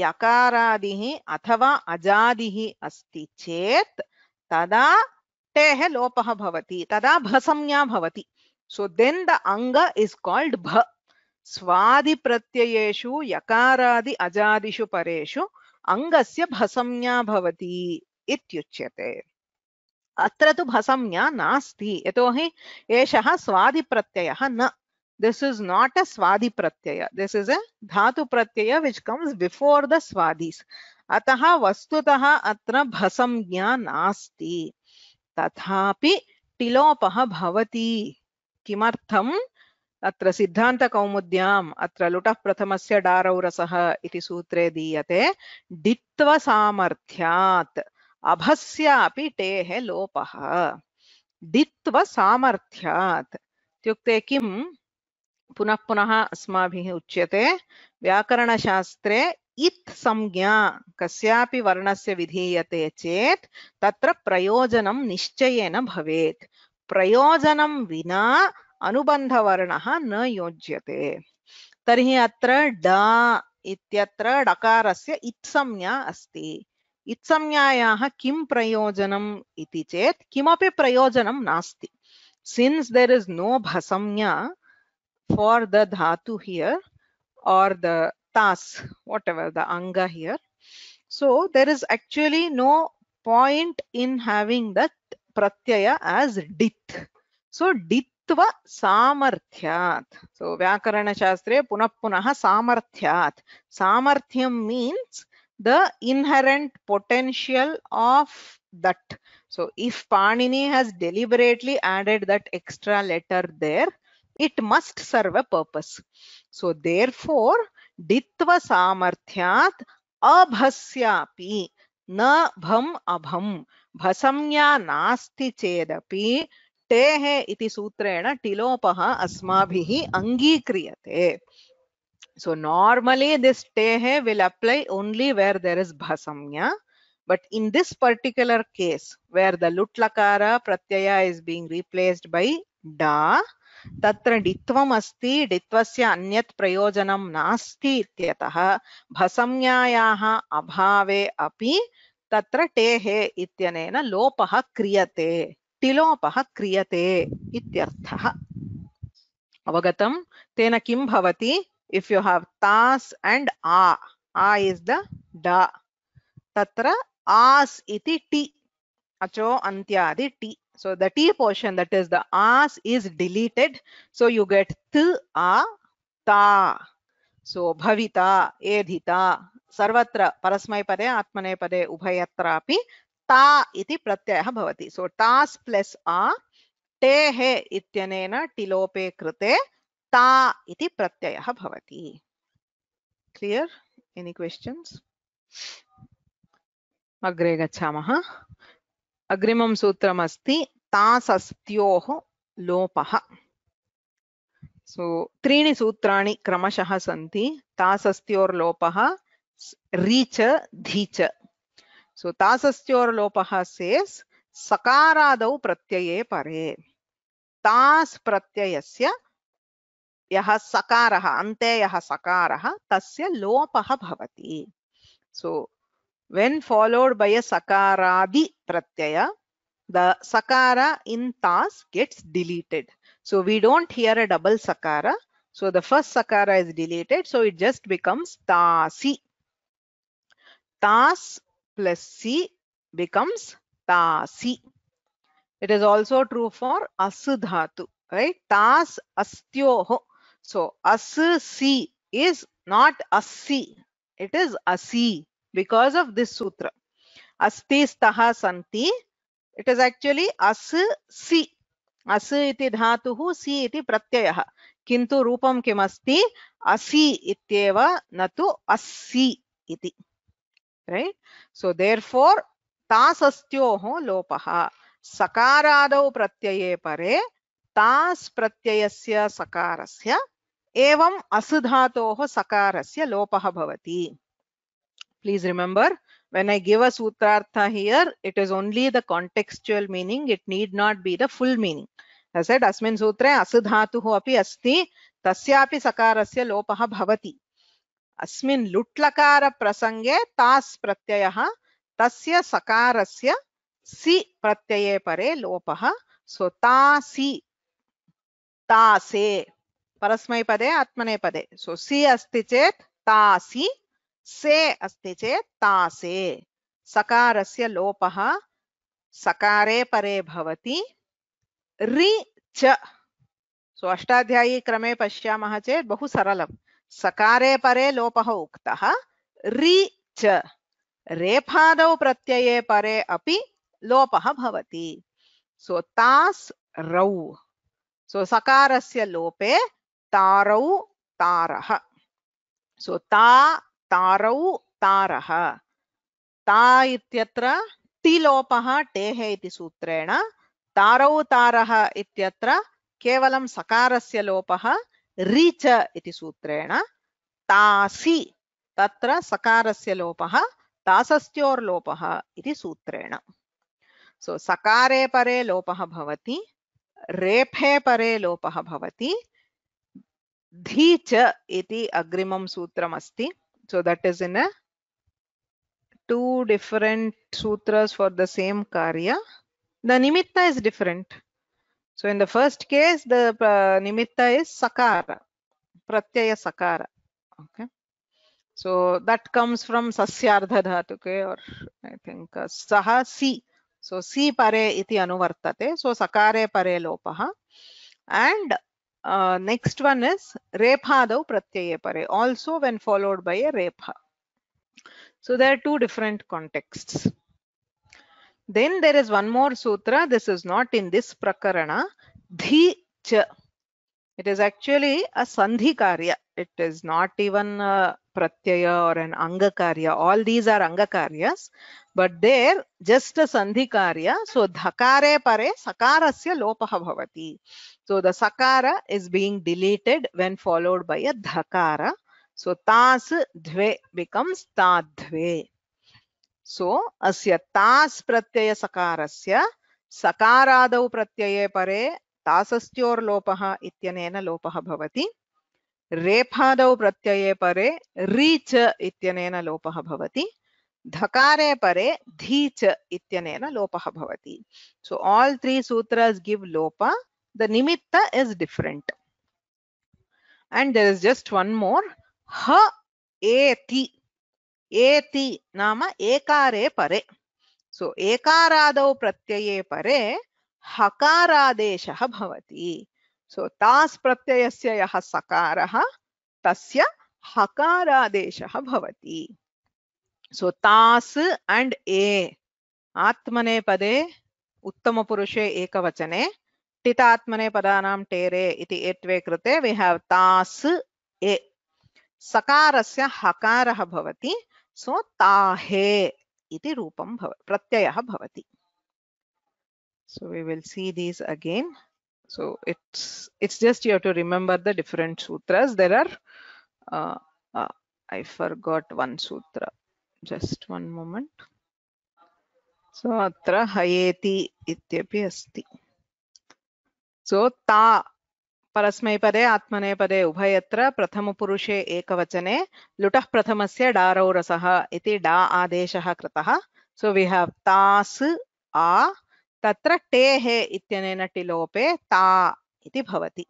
यकारादिः अथवा अजादिः अस्ति चेत् तदा टेः लोपः भवति तदा भसंज्ञा भवति So then the anga is called bha. Swadi pratyayeshu yakaradi ajadishu pareshu angasya bhasamya bhavati ityuchyate. अत्र तु भसंज्ञा नास्ति यतोहि एषः स्वादिप्रत्ययः na. this is not a swadi pratyaya this is a dhatu pratyaya which comes before the swadis atah vastutah atra bhasamjna nasti tathapi tilopah bhavati किमर्थं अत्र सिद्धांत सिद्धान्तकौमुद्याम् अत्र लुट प्रथमस्य डारौ रसः इति सूत्रे दीयते सामर्थ्यात् अभस्यापि टेः लोपः सामर्थ्यात् इत्युक्ते किं पुनः पुनः अस्माभिः उच्यते व्याकरणशास्त्रे इत् संज्ञा कस्यापि वर्णस्य विधीयते चेत् तत्र प्रयोजनं निश्चयेन भवेत् प्रयोजन विना अनुबंधवर्ण न योज्यते तरी अत्र डकार से इत्सम्या अस्त प्रयोजन चेत कि प्रयोजन नास्त सिंस देर इज नो भसम्या फॉर द धातु हियर और द तास वॉट एवर द अंग here so there is actually no point in having the pratyaya as dith. so ditva samarthyat so vyakarana shastre punah punah samarthyat samarthyam means the inherent potential of that so if panini has deliberately added that extra letter there it must serve a purpose so therefore ditva samarthyat abhasyapi न भम् अभम् भसंज्ञा नास्ति चेदपि टेः इति सूत्रेण टिलोपः अस्माभिः अङ्गीक्रियते so normally this tehe will apply only where there is bhasamya but in this particular case where the lutlakara pratyaya is being replaced by da तत्र डित्वम् अस्ति डित्वस्य अन्यत् प्रयोजनं नास्ति इत्यतः भसंज्ञायाः अभावे अपि तत्र टेः इत्यनेन लोपः क्रियते तिलोपः क्रियते इत्यर्थः अवगतं तेन किं भवति इफ् यु हाव् तास् अण्ड् आ आ इस् द ड तत्र आस् इति टि अचो अन्त्यादि टि So the T portion, that is the as, is deleted. So you get th, a, ta. So bhavita, edhita, sarvatra, parasmai pade, atmane pade, ubhayatra ta iti pratyaha bhavati. So tas plus a, tehe ityanena tilope krute, ta iti pratyaha bhavati. Clear? Any questions? Agrega chamaha. अग्रिमं सूत्रमस्ति तासस्त्योः लोपः सो त्रीणि सूत्राणि क्रमशः सन्ति तासस्त्योर्लोपः reach धीच सो तासस्त्योर्लोपः sees सकारादौ प्रत्यये परे तास् प्रत्ययस्य यः सकारः अन्ते यः सकारः तस्य लोपः भवति सो When followed by a sakaradi pratyaya, the sakara in tas gets deleted. So we don't hear a double sakara. So the first sakara is deleted. So it just becomes tasi. Tas plus si becomes tasi. It is also true for asudhatu, right? Tas astyoho. So as si is not asi. It is asi because of this sutra. Asti staha santi. It is actually as si. As iti dhatuhu si iti pratyayah. Kintu rupam kimasti asi ityeva natu asi iti. Right? So therefore tasastyoho lopaha. सकारादौ प्रत्यये परे तास् प्रत्ययस्य सकारस्य एवम् असु sakarasya lo paha भवति please remember when I give a sutrartha here, it is only the contextual meaning. It need not be the full meaning. As I said, asmin sutra, ho api asti, tasya api sakarasya lopaha bhavati. Asmin lutlakara prasange tas pratyayaha, tasya sakarasya si pratyaye pare lopaha. So, ta si, ta se, parasmai pade, atmane pade. So, si asti chet, ta si, से अस्ति चेत् तासे सकारस्य लोपः सकारे परे भवति रि च सो अष्टाध्यायी क्रमे पश्यामः चेत् बहु सरलं सकारे परे लोपः उक्तः रि च रेफादौ प्रत्यये परे अपि लोपः भवति सो तास् रौ सो सकारस्य लोपे तारौ तारः सो ता तारौ तारः ता इत्यत्र तिलोपः टेः इति सूत्रेण तारौ तारः इत्यत्र केवलं सकारस्य लोपः रीच इति सूत्रेण तासि तत्र सकारस्य लोपः तासस्योर्लोपः इति सूत्रेण सो so, सकारे परे लोपः भवति रेफे परे लोपः भवति धीच इति अग्रिमं सूत्रमस्ति So that is in a two different sutras for the same karya. The nimitta is different. So in the first case, the uh, nimitta is sakara, pratyaya sakara. Okay. So that comes from sasyardha okay, or I think uh, saha si. So si pare iti anuvartate. So sakare pare lopaha. And uh, next one is rephadav pratyaya pare, also when followed by a repha. So there are two different contexts. Then there is one more sutra. This is not in this prakarana. Dhi cha. It is actually a sandhi karya. It is not even a pratyaya or an angakarya. All these are karyas. but there just a sandhi karya so dhakare pare sakarasya lopah bhavati so the sakara is being deleted when followed by a dhakara so tas dve becomes tadhve so asya tas pratyaya sakarasya pratyaye pare tasastyor lopah ityanena lopah bhavati रेफादौ प्रत्यये परे reach इत्यनेन लोपः भवति dhakare pare dhi ch ityanena lopah bhavati. So all three sutras give lopa. The nimitta is different. And there is just one more. Ha eti. Eti nama ekare pare. So ekaradav pratyaye pare हकारादेशः भवति So तास् प्रत्ययस्य यः सकारः तस्य हकारादेशः भवति so tas and a. Atmane pade uttama purushe ekavachane. Tita atmane padanam tere iti etve krute. We have tas a. Sakarasya hakaraha bhavati. So tahe iti rupam pratyayaha bhavati. So we will see these again. So it's it's just you have to remember the different sutras. There are uh, uh, I forgot one sutra. Just one moment so अत्र हयेति इत्यपि अस्ति सो ता परस्मैपदे आत्मनेपदे उभयत्र प्रथमपुरुषे एकवचने लुटः प्रथमस्य डारौ रसः इति डा आदेशः कृतः सो वि हेव् तास् आ तत्र टेः इत्यनेन टिलोपे ता इति भवति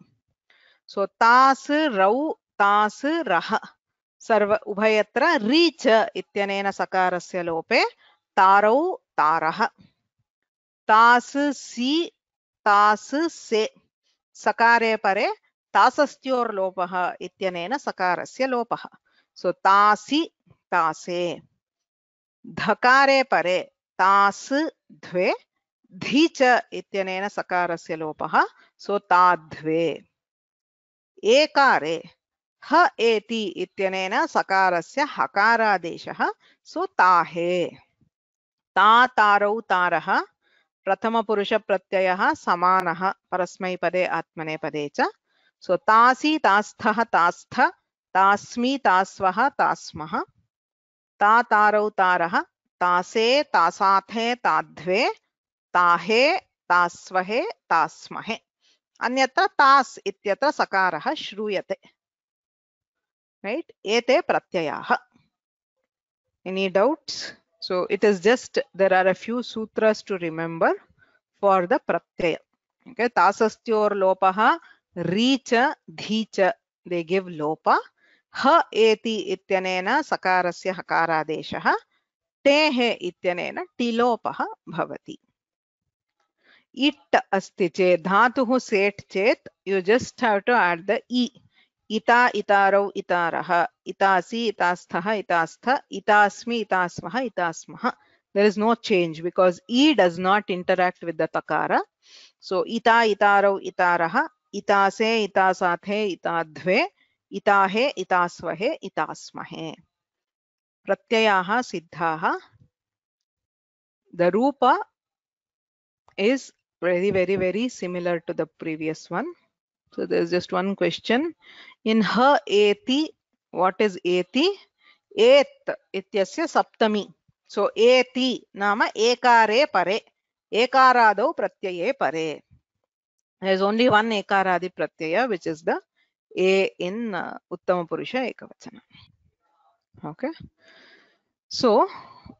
सो तास् रौ तास् रः सर्व उभयत्र रीच इत्यनेन सकारस्य लोपे तारौ तारः तास सी तास से सकारे परे लोपः इत्यनेन सकारस्य लोपः सो तासि तासे धकारे परे तास द्वे धीच इत्यनेन सकारस्य लोपः सो ताद्वे एकारे ह एति इत्यनेन सकारस्य हकारादेशः सो ताहे ता तारौ तारः प्रथमपुरुषप्रत्ययः समानः परस्मैपदे आत्मनेपदे च सो तासि तास्थः तास्थ तास्मि तास्वः तास्मः ता तारौ तारः तासे तासाथे ताध्वे ताहे तास्वहे तास्महे अन्यत्र तास् इत्यत्र सकारः श्रूयते right ete pratyayaha any doubts so it is just there are a few sutras to remember for the pratyaya okay tasastyor lopaha reacha dhicha they give lopa ha eti ityanena sakarasya hakaradeshaha tehe ityanena tilopaha bhavati it asti che dhatuhu set chet you just have to add the e इता इतारौ इतारः इतासि इतास्थः इतास्थ इतास्मि इतास्मः इतास्मः there is no change because e does not interact with the takara so ita itarau itaraha itase itasathe itadve itahe itasvahe itasmahe pratyayaha siddhaha the rupa is very very very similar to the previous one so there's just one question. In her eti, what is eti? एत् इत्यस्य सप्तमी सो nama नाम एकारे pare. एकारादौ प्रत्यये pare. there's only one ekaradi pratyaya which is the a in uh, uttama purusha ekavachana okay so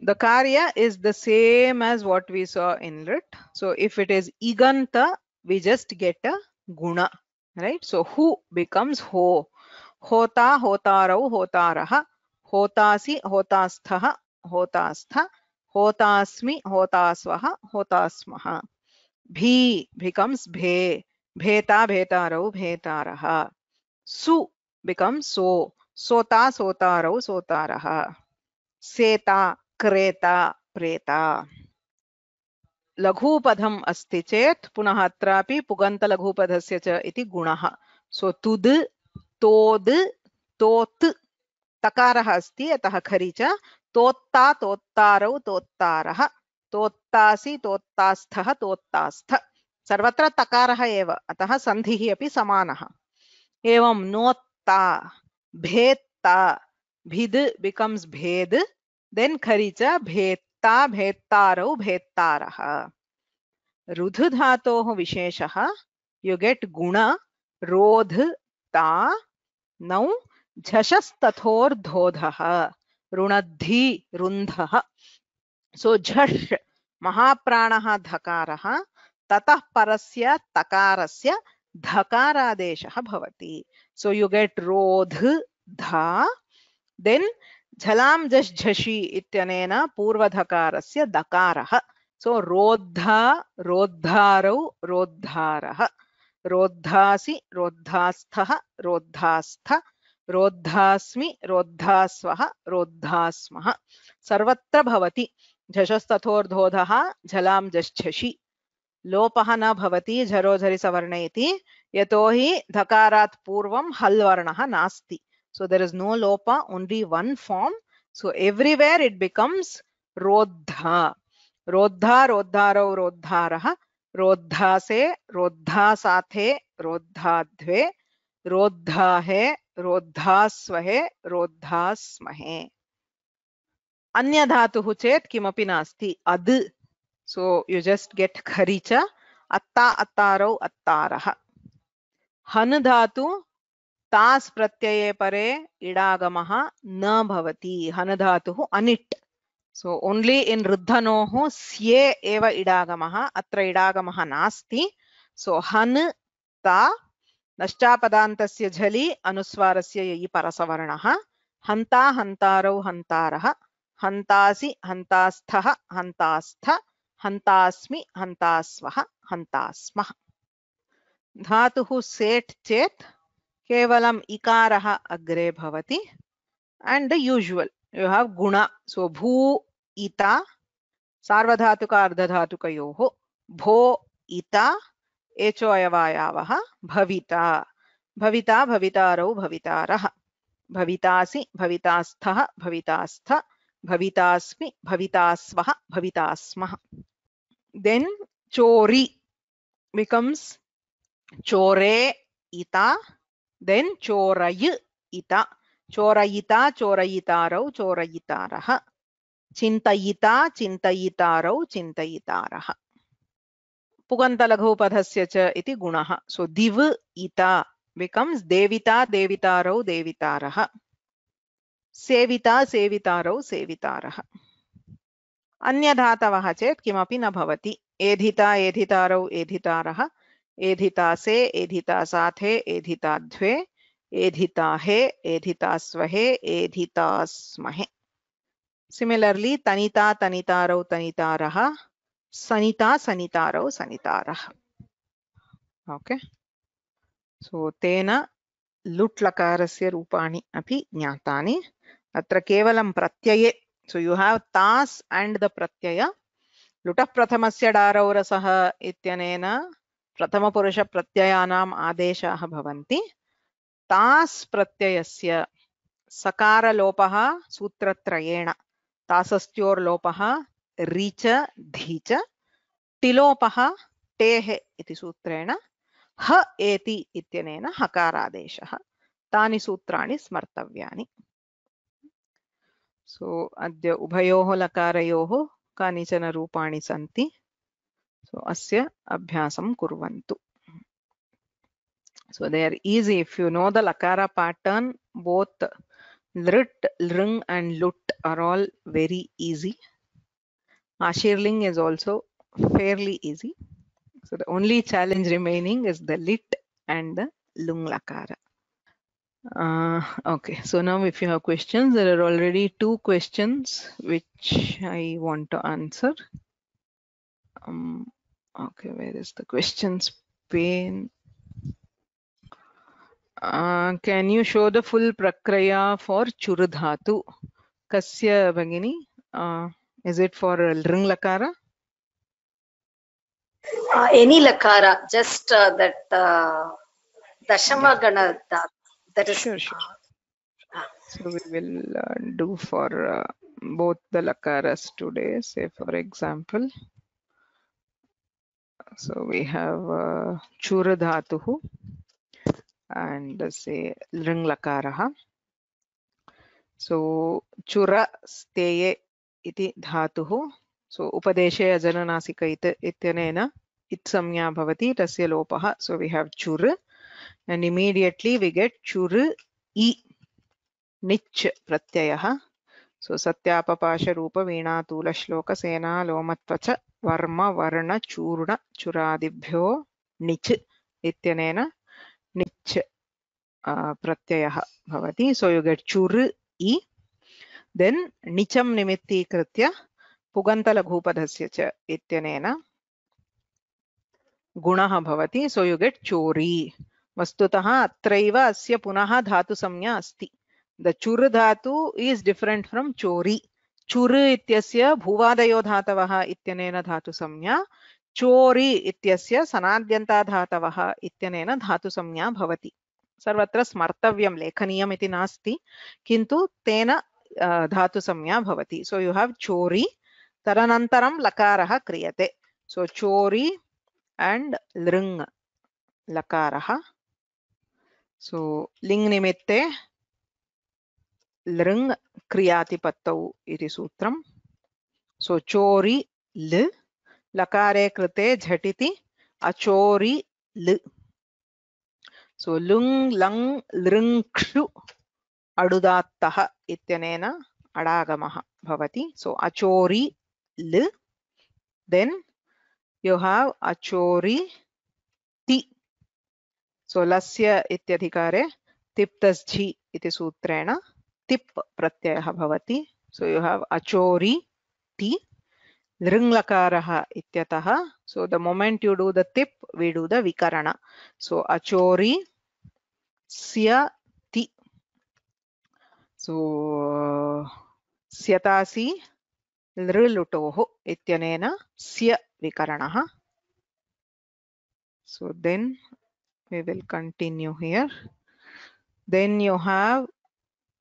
the karya is the same as what we saw in lit so if it is iganta we just get a guna right? So who becomes ho. Hota, hotarau, hotaraha, hotasi, hotasthaha, hotastha, hotasmi, hotasvaha, hotasmaha. Bhi becomes bhe, bheta, bhetarau, bhetaraha. Su becomes so, sota, sotarau, sotaraha. Seta, kreta, preta. लघुपदम् अस्ति चेत् पुनः अत्रापि पुगन्तलघुपदस्य च इति गुणः सो तुद तोद तोत् तकारः अस्ति अतः खरी च तोत्ता तोत्तारौ तोत्तारः तोत्तासि तोत्तास्थः तोत्तास्थ सर्वत्र तकारः एव अतः सन्धिः अपि समानः एवं नोत्ता भेत्ता भिद् बिकम्स् भेद् देन् खरी च भेत् भेत्ता भेत्तारौ भेत्तारः रुधुधातोः विशेषः यु गेट् गुण रोध ता नौ झषस्तथोर्धोधः रुणद्धि रुन्धः सो झष् महाप्राणः धकारः ततः परस्य तकारस्य धकारादेशः भवति सो यु गेट् रोध धा देन् झलां झष् झषि इत्यनेन पूर्वधकारस्य दकारः सो रोद्धा रोद्धारौ रोद्धारः रोद्धासि रोद्धास्थः रोद्धास्थ रोद्धास्मि रोद्धास्वः रोद्धास्मः सर्वत्र भवति झषस्तथोर्धोधः झलां झषि लोपः न भवति झरोझरि सवर्णे इति यतोहि धकारात् पूर्वं हल् वर्णः नास्ति So there is no lopa, only one form. So everywhere it becomes rodha. Rodha, rodharo, rodharaha. Rodha se, rodha sathe, rodha dve, rodha he, rodha swahe, rodha smahe. अन्यधातुः चेत् किमपि नास्ति अद् सो यु जस्ट् गेट् खरि च अत्ता अत्तारौ अत्तारः Han dhatu. ತಾಸ್ ಇಡಾಗಮ ನ ಭವತಿ ಹನಧಾತು ಅನಿಟ್ ಸೊ ಓನ್ಲಿ ಇನ್ ರುೇವ ಇಡಾಗಮ ನಾಸ್ತಿ ಸೊ ಹನ್ ತಷ್ಟಾದಾಂತಸಿ ಯಿ ಪರಸವರ್ಣ ಹಂತಾರ ಹಂ ಹಸಿ ಹಂಸ್ಥ ಹಂಥ ಹಂಸ್ ಹಂಸ್ವ ಧಾತು ಸೇಟ್ ಚೇತ್ केवलम् इकारः अग्रे भवति and the usual you have guna so bhu ita sarvadhatuka ardhadhatukayoh bho ita echo ayavayavah bhavita भविता भवितारौ भवितारः भवितासि भवितास्थः भवितास्थ भवितास्मि भवितास्वः भवितास्मः देन् चोरि बिकम्स् चोरे इता Then chorayu ita. Chorayita, chorayitarau chorayitarah Chintayita, chintayitaro, chintayitaraha. Pugantalaghupadhasya cha iti gunah So div ita becomes devita, devitarau devitarah Sevita, sevitaro, sevitaraha. अन्यधातवः चेत् किमपि न भवति एधिता एधितारौ एधितारः एधिता एधिता एधिता एधिता से है एधितासाथे एधिताध्वे एधिताहे एधितास्वहे एधितास्महे similarly tanita tanitarau tanitarah sanita sanitarau okay so so लुट लकार से रूपाणि अभी ज्ञातानि अत्र केवलं प्रत्यये सो यू हैव तास एंड द प्रत्यय लुटः प्रथमस्य डारौ रसः इत्यनेन प्रथमपुरुषप्रत्ययानाम् आदेशाः भवन्ति तास् प्रत्ययस्य सकारलोपः सूत्रत्रयेण तासस्त्योर्लोपः रीच धीच टिलोपः टेः इति सूत्रेण ह एति इत्यनेन हकारादेशः तानि सूत्राणि स्मर्तव्यानि सो अद्य उभयोः लकारयोः कानिचन रूपाणि सन्ति so asya abhyasam kurvantu so they are easy if you know the lakara pattern both lrit lring and lut are all very easy ashirling is also fairly easy so the only challenge remaining is the lit and the lung lakara uh, okay so now if you have questions there are already two questions which i want to answer um okay where is the questions pane uh, can you show the full prakriya for churudhatu kasya bagini uh, is it for ring lakara uh, any lakara just uh, that uh, dashama gana that, that is sure, sure. Uh, uh. so we will uh, do for both the lakaras today say for example So we have uh, chura Churadhatuhu and uh, say Ringlakaraha. So Chura Steye iti Dhatuhu. So Upadeshe Ajananasika it, ityanena itsamya bhavati tasya lopaha. So we have chura and immediately we get chura I Nich Pratyayaha. So Satyapapasha roopa Veena Tula Shloka Sena Lomatvacha वर्म वर्णचूर्णचुरादिभ्यो णिच् इत्यनेन णिच् प्रत्ययः भवति सो you get चुर् इ then णिचं निमित्तीकृत्य पुगन्तलघूपधस्य च इत्यनेन गुणः भवति सो यु गेट् चोरी वस्तुतः अत्रैव अस्य पुनः धातुसंज्ञा अस्ति द चुर् धातु ईस् डिफरेण्ट् फ्रम् चोरी चुर इत्यस्य भुवादयो धातवः इत्यनेन धातुसंज्ञा चोरि इत्यस्य सनाद्यन्ताधातवः इत्यनेन धातुसंज्ञा भवति सर्वत्र स्मर्तव्यं लेखनीयम् इति नास्ति किन्तु तेन धातु संज्ञा भवति सो यु हाव् चोरी तदनन्तरं लकारः क्रियते सो चोरी एण्ड् लृङ् लकारः सो लिङ् निमित्ते lring क्रियातिपत्तौ इति सूत्रम् सो चोरि ल लकारे कृते झटिति अचोरि ल सो लुङ् लङ् लृङ्क्षु अडुदात्तः इत्यनेन अडागमः भवति सो अचोरि ल देन् यु हाव् अचोरि ति सो लस्य इत्यधिकारे तिप्तस्झि इति सूत्रेण तिप् प्रत्ययः भवति सो यु हेव् अचोरि ति लृङ्लकारः इत्यतः so the moment you do the तिप् वि डू द विकरण सो अचोरि स्य ति सो स्यतासि लृलुटोः इत्यनेन स्य विकरणः so then we will continue here then you have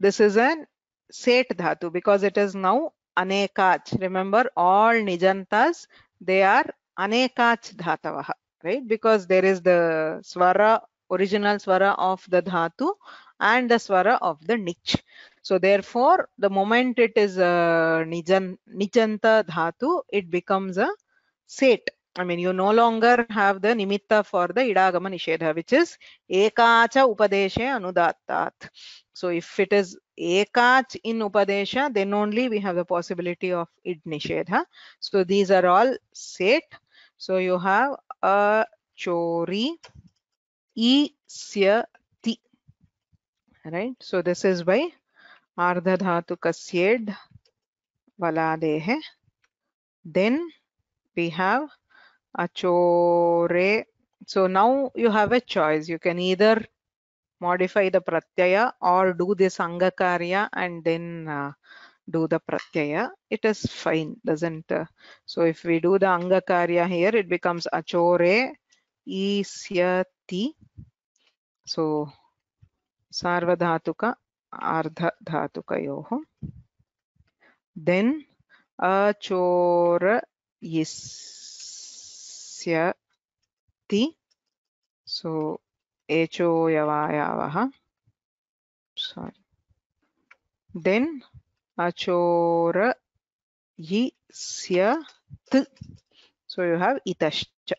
this is an set dhatu because it is now anekach. Remember all nijantas, they are anekach dhatavah, right? Because there is the swara, original swara of the dhatu and the swara of the nich. So therefore, the moment it is a nijan, nijanta dhatu, it becomes a set. I mean, you no longer have the nimitta for the idagama nishedha, which is ekacha upadeshe anudattat. So if it is ekach in Upadesha, then only we have the possibility of id nishedha. So these are all set. So you have a chori isyati. Right. So this is by Ardha Kasyed Valadehe. Then we have a chore. So now you have a choice. You can either modify the pratyaya or do this angakarya and then uh, do the pratyaya it is fine doesn't uh, so if we do the angakarya here it becomes achore isyati so sarvadhatuka ardhadhatukayoh then achore isyati so एचोयवायावः sorry then achora yisyat so you have itascha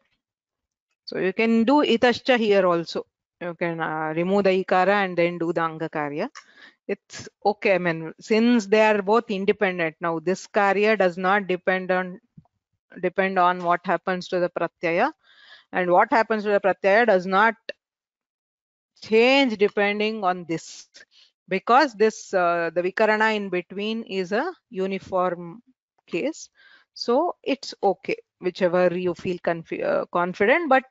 so you can do itascha here also you can uh, remove the ikara and then do the angakarya it's okay i mean since they are both independent now this karya does not depend on depend on what happens to the pratyaya and what happens to the pratyaya does not change depending on this because this uh, the vikarana in between is a uniform case so it's okay whichever you feel uh, confident but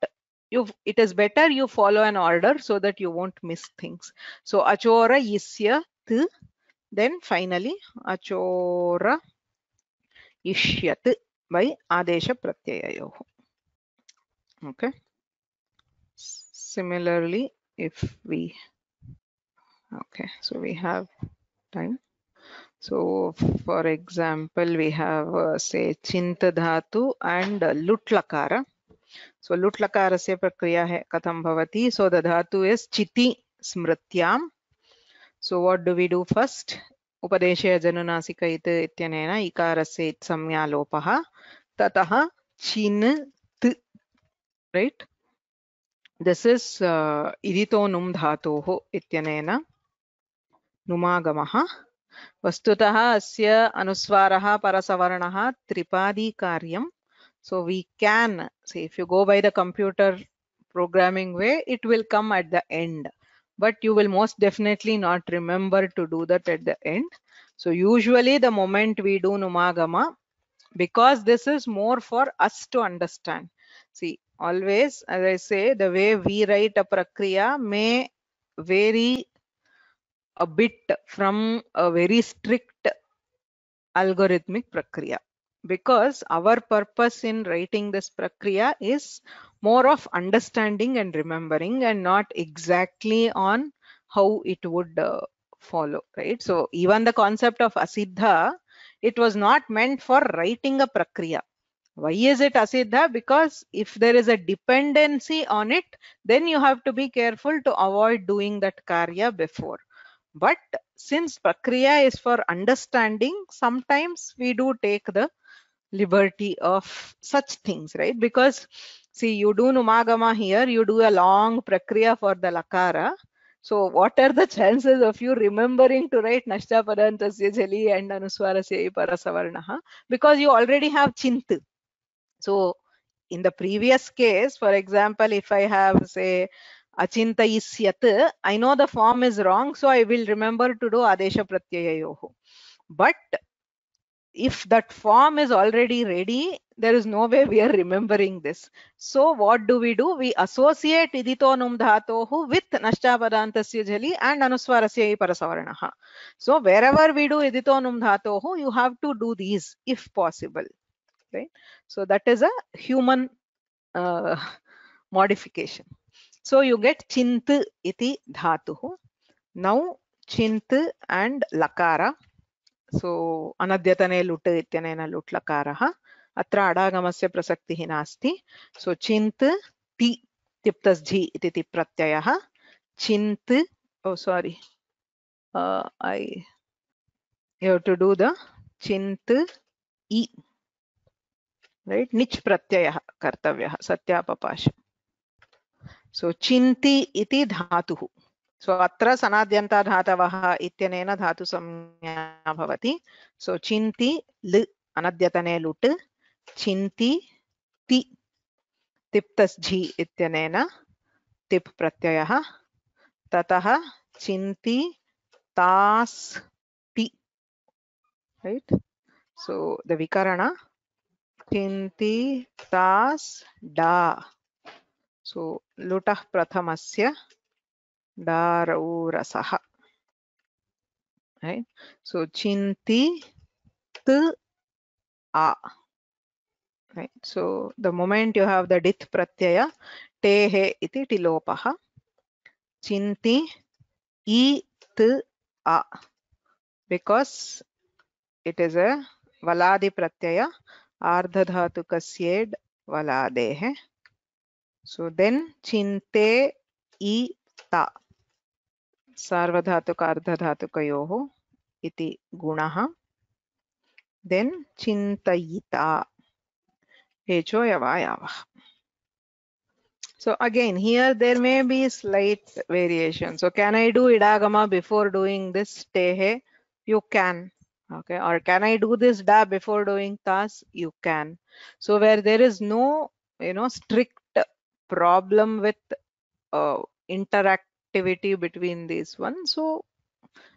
you it is better you follow an order so that you won't miss things so achora isya tu then finally achora ishyat by adesha okay similarly if we okay so we have time so for example we have uh, say chintadhatu and uh, lutlakara so se prakriya hai katham bhavati so the dhatu is chiti smrityam so what do we do first upadeshe janunasika it ityanena ikarasya it samyalopah tatah chin t right this is uh, idito num dhatoh ityanena नुमागमः वस्तुतः अस्य अनुस्वारः tripadi karyam. so we can say if you go by the computer programming way it will come at the end but you will most definitely not remember to do that at the end so usually the moment we do numagama because this is more for us to understand see always as i say the way we write a prakriya may vary a bit from a very strict algorithmic prakriya because our purpose in writing this prakriya is more of understanding and remembering and not exactly on how it would uh, follow right so even the concept of asiddha it was not meant for writing a prakriya why is it asiddha Because if there is a dependency on it, then you have to be careful to avoid doing that karya before. But since prakriya is for understanding, sometimes we do take the liberty of such things, right? Because see, you do numagama here, you do a long prakriya for the lakara. So what are the chances of you remembering to write Nashta Parantasya Jali and Anuswarasya Parasavarnaha? Because you already have chintu. So in the previous case, for example, if I have say achinta isyat, I know the form is wrong, so I will remember to do adesha pratyayayoho. But if that form is already ready, there is no way we are remembering this. So what do we do? We associate idito numdhatohu with nashtapadantasya jali and anuswarasya parasavaranaha. So wherever we do idito numdhatohu, you have to do these if possible so that is a human uh, modification so you get chint iti dhatuhu now chint and lakara so anadyatane lut ityanena lut lakarah atra adagamasya prasakti hinasti so chint ti tiptas iti ti ha. chint oh sorry uh, i you have to do the chint right निच प्रत्यय कर्तव्य satyapapash सो chinti iti dhatuh सो अत्र सनाद्यंता सनाद्यन्ताधातवः इत्यनेन धातुसंज्ञा भवति सो चिन्ति लु अनद्यतने लुट चिन्ति ति तिप्तस्झि इत्यनेन तिप् प्रत्ययः ततः चिन्ति तास् ति रैट् सो द विकरण tinti tas da so lutah prathamasya darau rasaha right so chinti t a right so the moment you have the dith pratyaya tehe iti tilopaha chinti i t a because it is a valadi pratyaya ardhadhatukased valadehe so then chinte i ta सार्वधातुक अर्धधातुकयोः इति गुणः then चिन्तयिता हेचोयवायावः So again, here there may be slight variation. So can I do idagama before doing this tehe? You can. okay or can i do this da before doing tas you can so where there is no you know strict problem with uh, interactivity between these ones so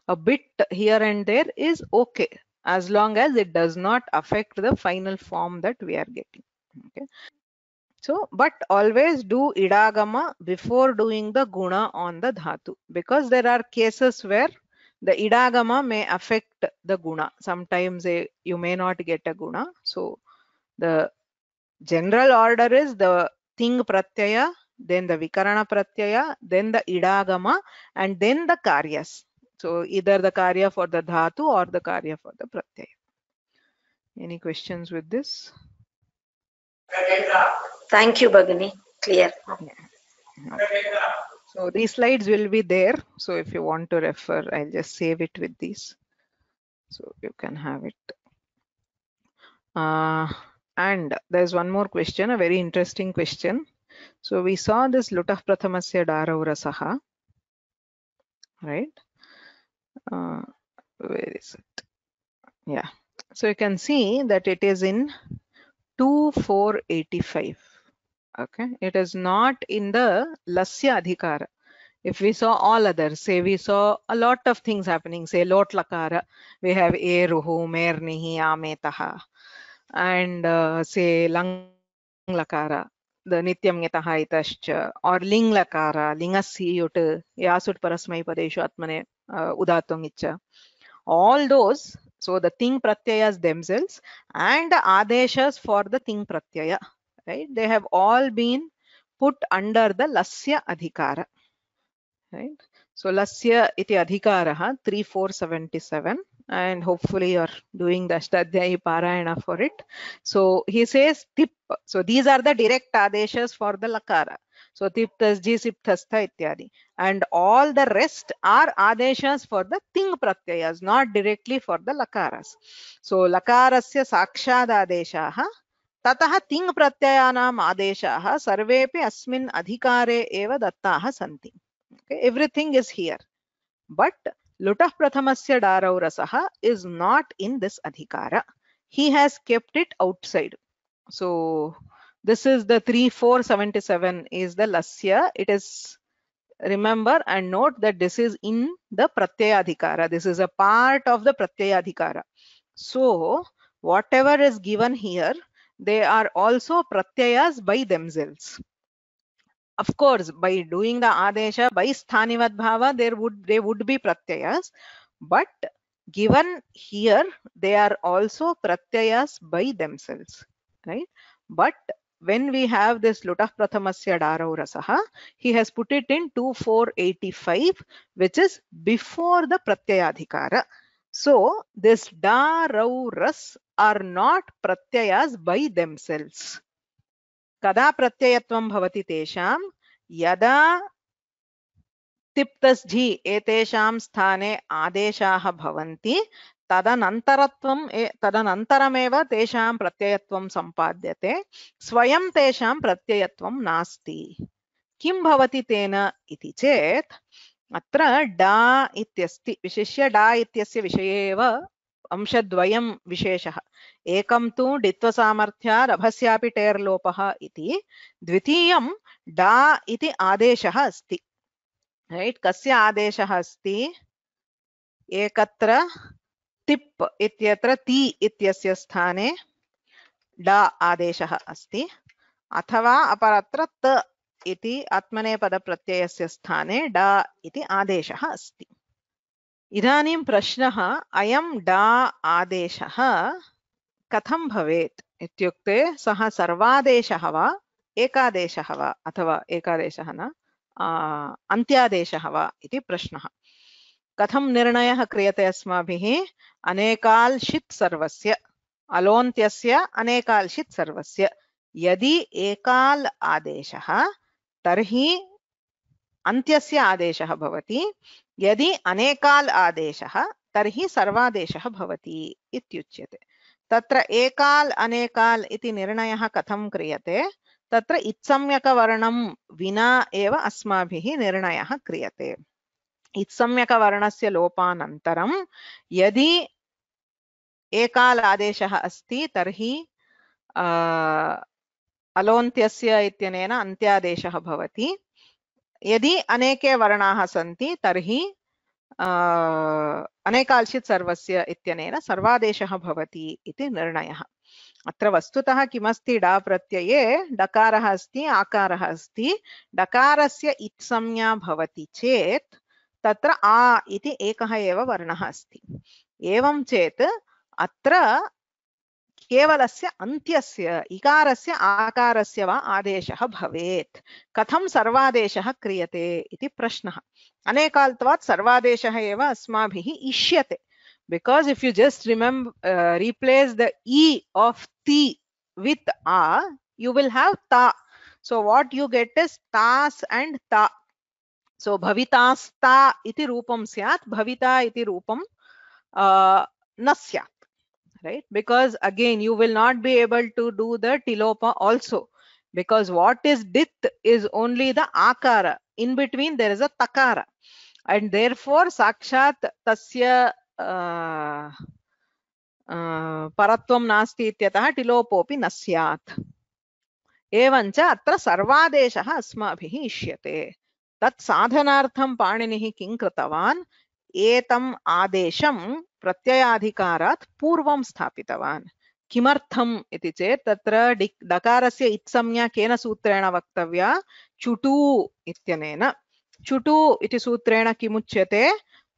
a bit here and there is okay as long as it does not affect the final form that we are getting okay so, but always do idagama before doing the guna on the dhatu because there are cases where the idagama may affect the guna. Sometimes a, you may not get a guna. So the general order is the thing pratyaya, then the vikarana pratyaya, then the idagama, and then the karyas. So either the karya for the dhatu or the karya for the pratyaya. Any questions with this? Thank you, Bhagini. Clear. Yeah. So these slides will be there. So if you want to refer, I'll just save it with these. So you can have it. Uh, and there's one more question, a very interesting question. So we saw this Lutaf Prathamasya Dharaura Saha, right? Uh, where is it? Yeah. So you can see that it is in 2485 okay it is not in the lasya adhikara if we saw all others say we saw a lot of things happening say lot lakara we have e ruhu mernihi ametaha and uh, say lang lakara the nityam getaha itascha or ling lakara lingasi yut yasut parasmai padeshu atmane uh, all those so the thing pratyayas themselves and the adeshas for the thing pratyaya right? They have all been put under the Lasya Adhikara, right? So Lasya iti adhikara 3477 and hopefully you're doing the Ashtadhyayi Parayana for it. So he says tip. So these are the direct adeshas for the Lakara. So tiptas, jisipthastha ityadi. And all the rest are adeshas for the thing pratyayas, not directly for the lakaras. So lakarasya sakshad adeshaha ततः तिङ् प्रत्ययानाम् आदेशाः सर्वेपि अस्मिन् अधिकारे एव दत्ताः सन्ति everything is here but लुटः प्रथमस्य डारौरसः इस् नाट् इन् दिस् अधिकार he has kept it outside so this is the three four seventy seven is the लस्य it is remember and note that this is in the प्रत्ययाधिकार this is a part of the प्रत्ययाधिकार so whatever is given here they are also pratyayas by themselves of course by doing the adesha by sthanivat bhava there would they would be pratyayas but given here they are also pratyayas by themselves right but when we have this lutah prathamasya dharau rasaha he has put it in 2485 which is before the pratyayadhikara so this dharau ras are not pratyayas by themselves. Kada pratyayatvam bhavati tesham, yada tiptas ji etesham sthane adeshaha bhavanti, tadanantaratvam, tadanantarameva tesham pratyayatvam sampadyate, swayam tesham pratyayatvam nasti. Kim bhavati tena iti chet, atra da ityasti, visheshya da ityasya visheva अंशद्वयं विशेषः एकं तु डित्वसामर्थ्यारभस्यापि टेर्लोपः इति द्वितीयं डा इति आदेशः अस्ति रैट् कस्य आदेशः अस्ति एकत्र तिप् इत्यत्र ति इत्यस्य स्थाने डा आदेशः अस्ति अथवा अपरत्र त इति आत्मनेपदप्रत्ययस्य स्थाने डा इति आदेशः अस्ति इदानीं प्रश्नः अयं डा आदेशः कथं भवेत् इत्युक्ते सः सर्वादेशः वा एकादेशः वा अथवा एकादेशः न अन्त्यादेशः वा इति प्रश्नः कथं निर्णयः क्रियते अस्माभिः अनेकाल्षित् सर्वस्य अलोन्त्यस्य अनेकाल्षित् सर्वस्य यदि एकाल् आदेशः तर्हि अन्त्यस्य आदेशः भवति यदि अनेकाल् आदेशः तर्हि सर्वादेशः भवति इत्युच्यते तत्र एकाल अनेकाल इति निर्णयः कथं क्रियते तत्र इत्सम्यकवर्णं विना एव अस्माभिः निर्णयः क्रियते इत्सम्यकवर्णस्य लोपानन्तरं यदि एकाल आदेशः अस्ति तर्हि अलोन्त्यस्य इत्यनेन अन्त्यादेशः भवति यदि अनेके वर्णाः सन्ति तर्हि अनेकाल्षित् सर्वस्य इत्यनेन सर्वादेशः भवति इति निर्णयः अत्र वस्तुतः किमस्ति डा प्रत्यये डकारः अस्ति आकारः अस्ति डकारस्य इत्संज्ञा भवति चेत् तत्र आ इति एकः एव वर्णः अस्ति एवं चेत् अत्र केवलस्य अन्त्यस्य इकारस्य आकारस्य वा आदेशः भवेत् कथं सर्वादेशः क्रियते इति प्रश्नः अनेकाल्त्वात् सर्वादेशः एव अस्माभिः इष्यते बिकास् इफ् यु जस्ट् रिमेम रिप्लेस् द ई आफ् ति वित् आ यु विल् हेव् ता so what you get is tas and ता सो bhavitasta iti rupam syat bhavita right? Because again, you will not be able to do the tilopa also because what is dith is only the akara. In between, there is a takara. And therefore, sakshat tasya uh, uh, paratvam nasti ityataha tilopopi nasyat. एवञ्च अत्र सर्वादेशः अस्माभिः इष्यते तत् साधनार्थं पाणिनिः किं एतम् आदेशं प्रत्ययाधिकारात् पूर्वं स्थापितवान् किमर्थम् इति चेत् तत्र डि डकारस्य इत्संज्ञा केन सूत्रेण वक्तव्या चुटु इत्यनेन चुटु इति सूत्रेण किमुच्यते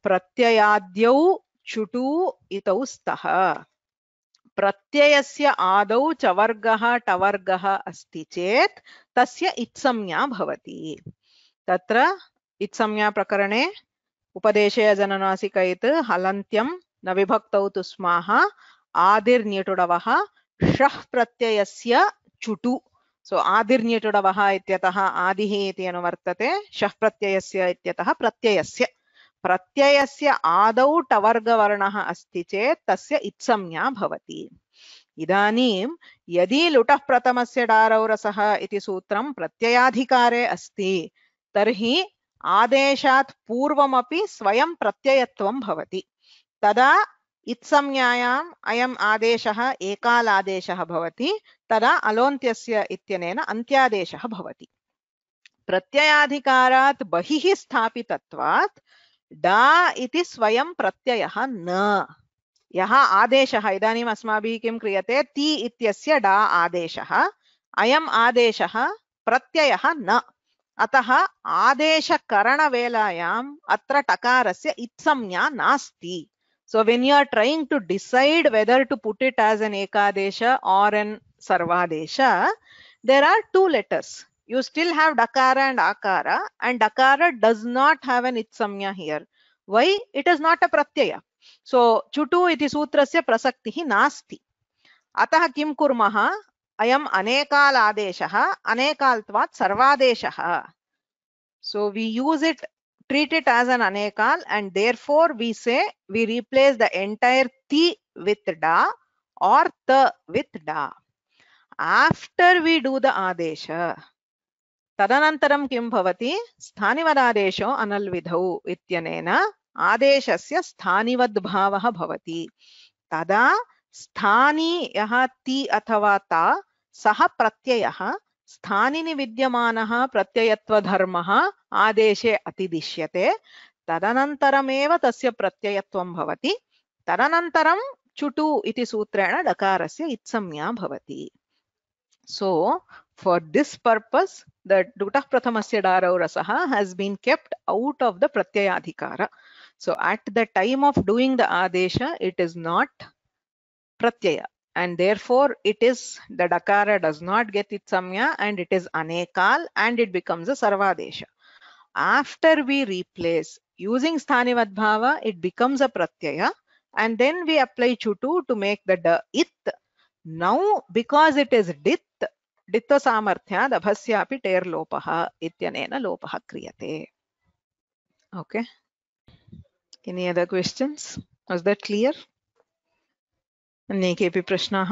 प्रत्ययाद्यौ चुटु इतौ स्तः प्रत्ययस्य आदौ चवर्गः टवर्गः अस्ति चेत् तस्य इत्संज्ञा भवति तत्र इत्संज्ञाप्रकरणे उपदेशे जननासिकैत् हलन्त्यं न विभक्त तु स्माः ष प्रत्यय चुटु सो आदिर्ण्यटुडवः आदि आदिः इति अनुवर्तते षः प्रत्यय इत्यतः प्रत्ययस्य प्रत्ययस्य आदौ टवर्गवर्णः अस्ति चेत् तस्य यदि लुट प्रथम डारौ रसः इति प्रत्ययाधिकारे अस्ति तर्हि आदेशात् पूर्वमपि स्वयं प्रत्ययत्वं भवति तदा इत्संज्ञायाम् अयम् आदेशः एकालादेशः भवति तदा अलोन्त्यस्य इत्यनेन अन्त्यादेशः भवति प्रत्ययाधिकारात् बहिः स्थापितत्वात् डा इति स्वयं प्रत्ययः न यः आदेशः इदानीम् अस्माभिः किं क्रियते ति इत्यस्य डा आदेशः अयम् आदेशः प्रत्ययः न अतः आदेशकरणवेलायाम् अत्र टकारस्य इत्संज्ञा नास्ति so when you are trying to decide whether to put it as an एकादेश आर् एन् सर्वादेश there are two letters you still have डकार एंड आकार एंड डकार डस् नाट् हेव् एन् इत्संज्ञा here why it is not a प्रत्यय so चुटु इति सूत्रस्य प्रसक्तिः नास्ति अतः किं कुर्मः अयम अनेकाल आदेश अनेकाल्वात् सर्वादेश so we use it treat it as an अनेकाल and therefore we say we replace the entire थी विथ डा और द विथ डा आफ्टर वी डू द आदेश तदनतर किंती स्थावदादेश अनल विधौन आदेश से स्थावद्भाव तदा स्थानी यहाँ ती अथवा ता सह प्रत्यय स्थानी विद्यम प्रत्ययत्धर्म आदेश अतिदिश्य तदनतरमेव तस् प्रत्ययत्वं भवति तदनन्तरं चुटु इति सूत्रेण डकारस्य इत्सम्या so for this purpose the डुटः प्रथमस्य डारौ रसः been kept out of the प्रत्ययाधिकार so at the time of doing the आदेश इट इज नॉट प्रत्यय and therefore it is the dakara does not get its samya and it is anekal and it becomes a sarvadesha after we replace using sthanivad bhava it becomes a pratyaya and then we apply chutu to make the da it now because it is dit ditto samarthya api ter lopaha ityanena lopaha kriyate okay any other questions was that clear अन्ये केऽपि प्रश्नाः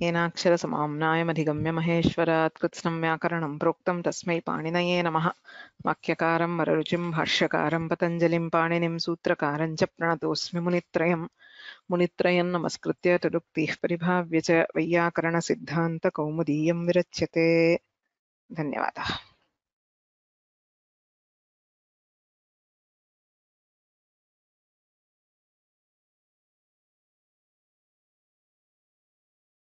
येनाक्षरसमाम्नायमधिगम्य महेश्वरात् कृत्स्नं व्याकरणं प्रोक्तं तस्मै पाणिनये नमः वाक्यकारं वररुचिं भाष्यकारं पतञ्जलिं पाणिनिं सूत्रकारं च प्रणतोऽस्मि मुनित्रयं मुनित्रयं नमस्कृत्य तदुक्तिः परिभाव्य च वैयाकरणसिद्धान्तकौमुदीयं विरच्यते धन्यवादः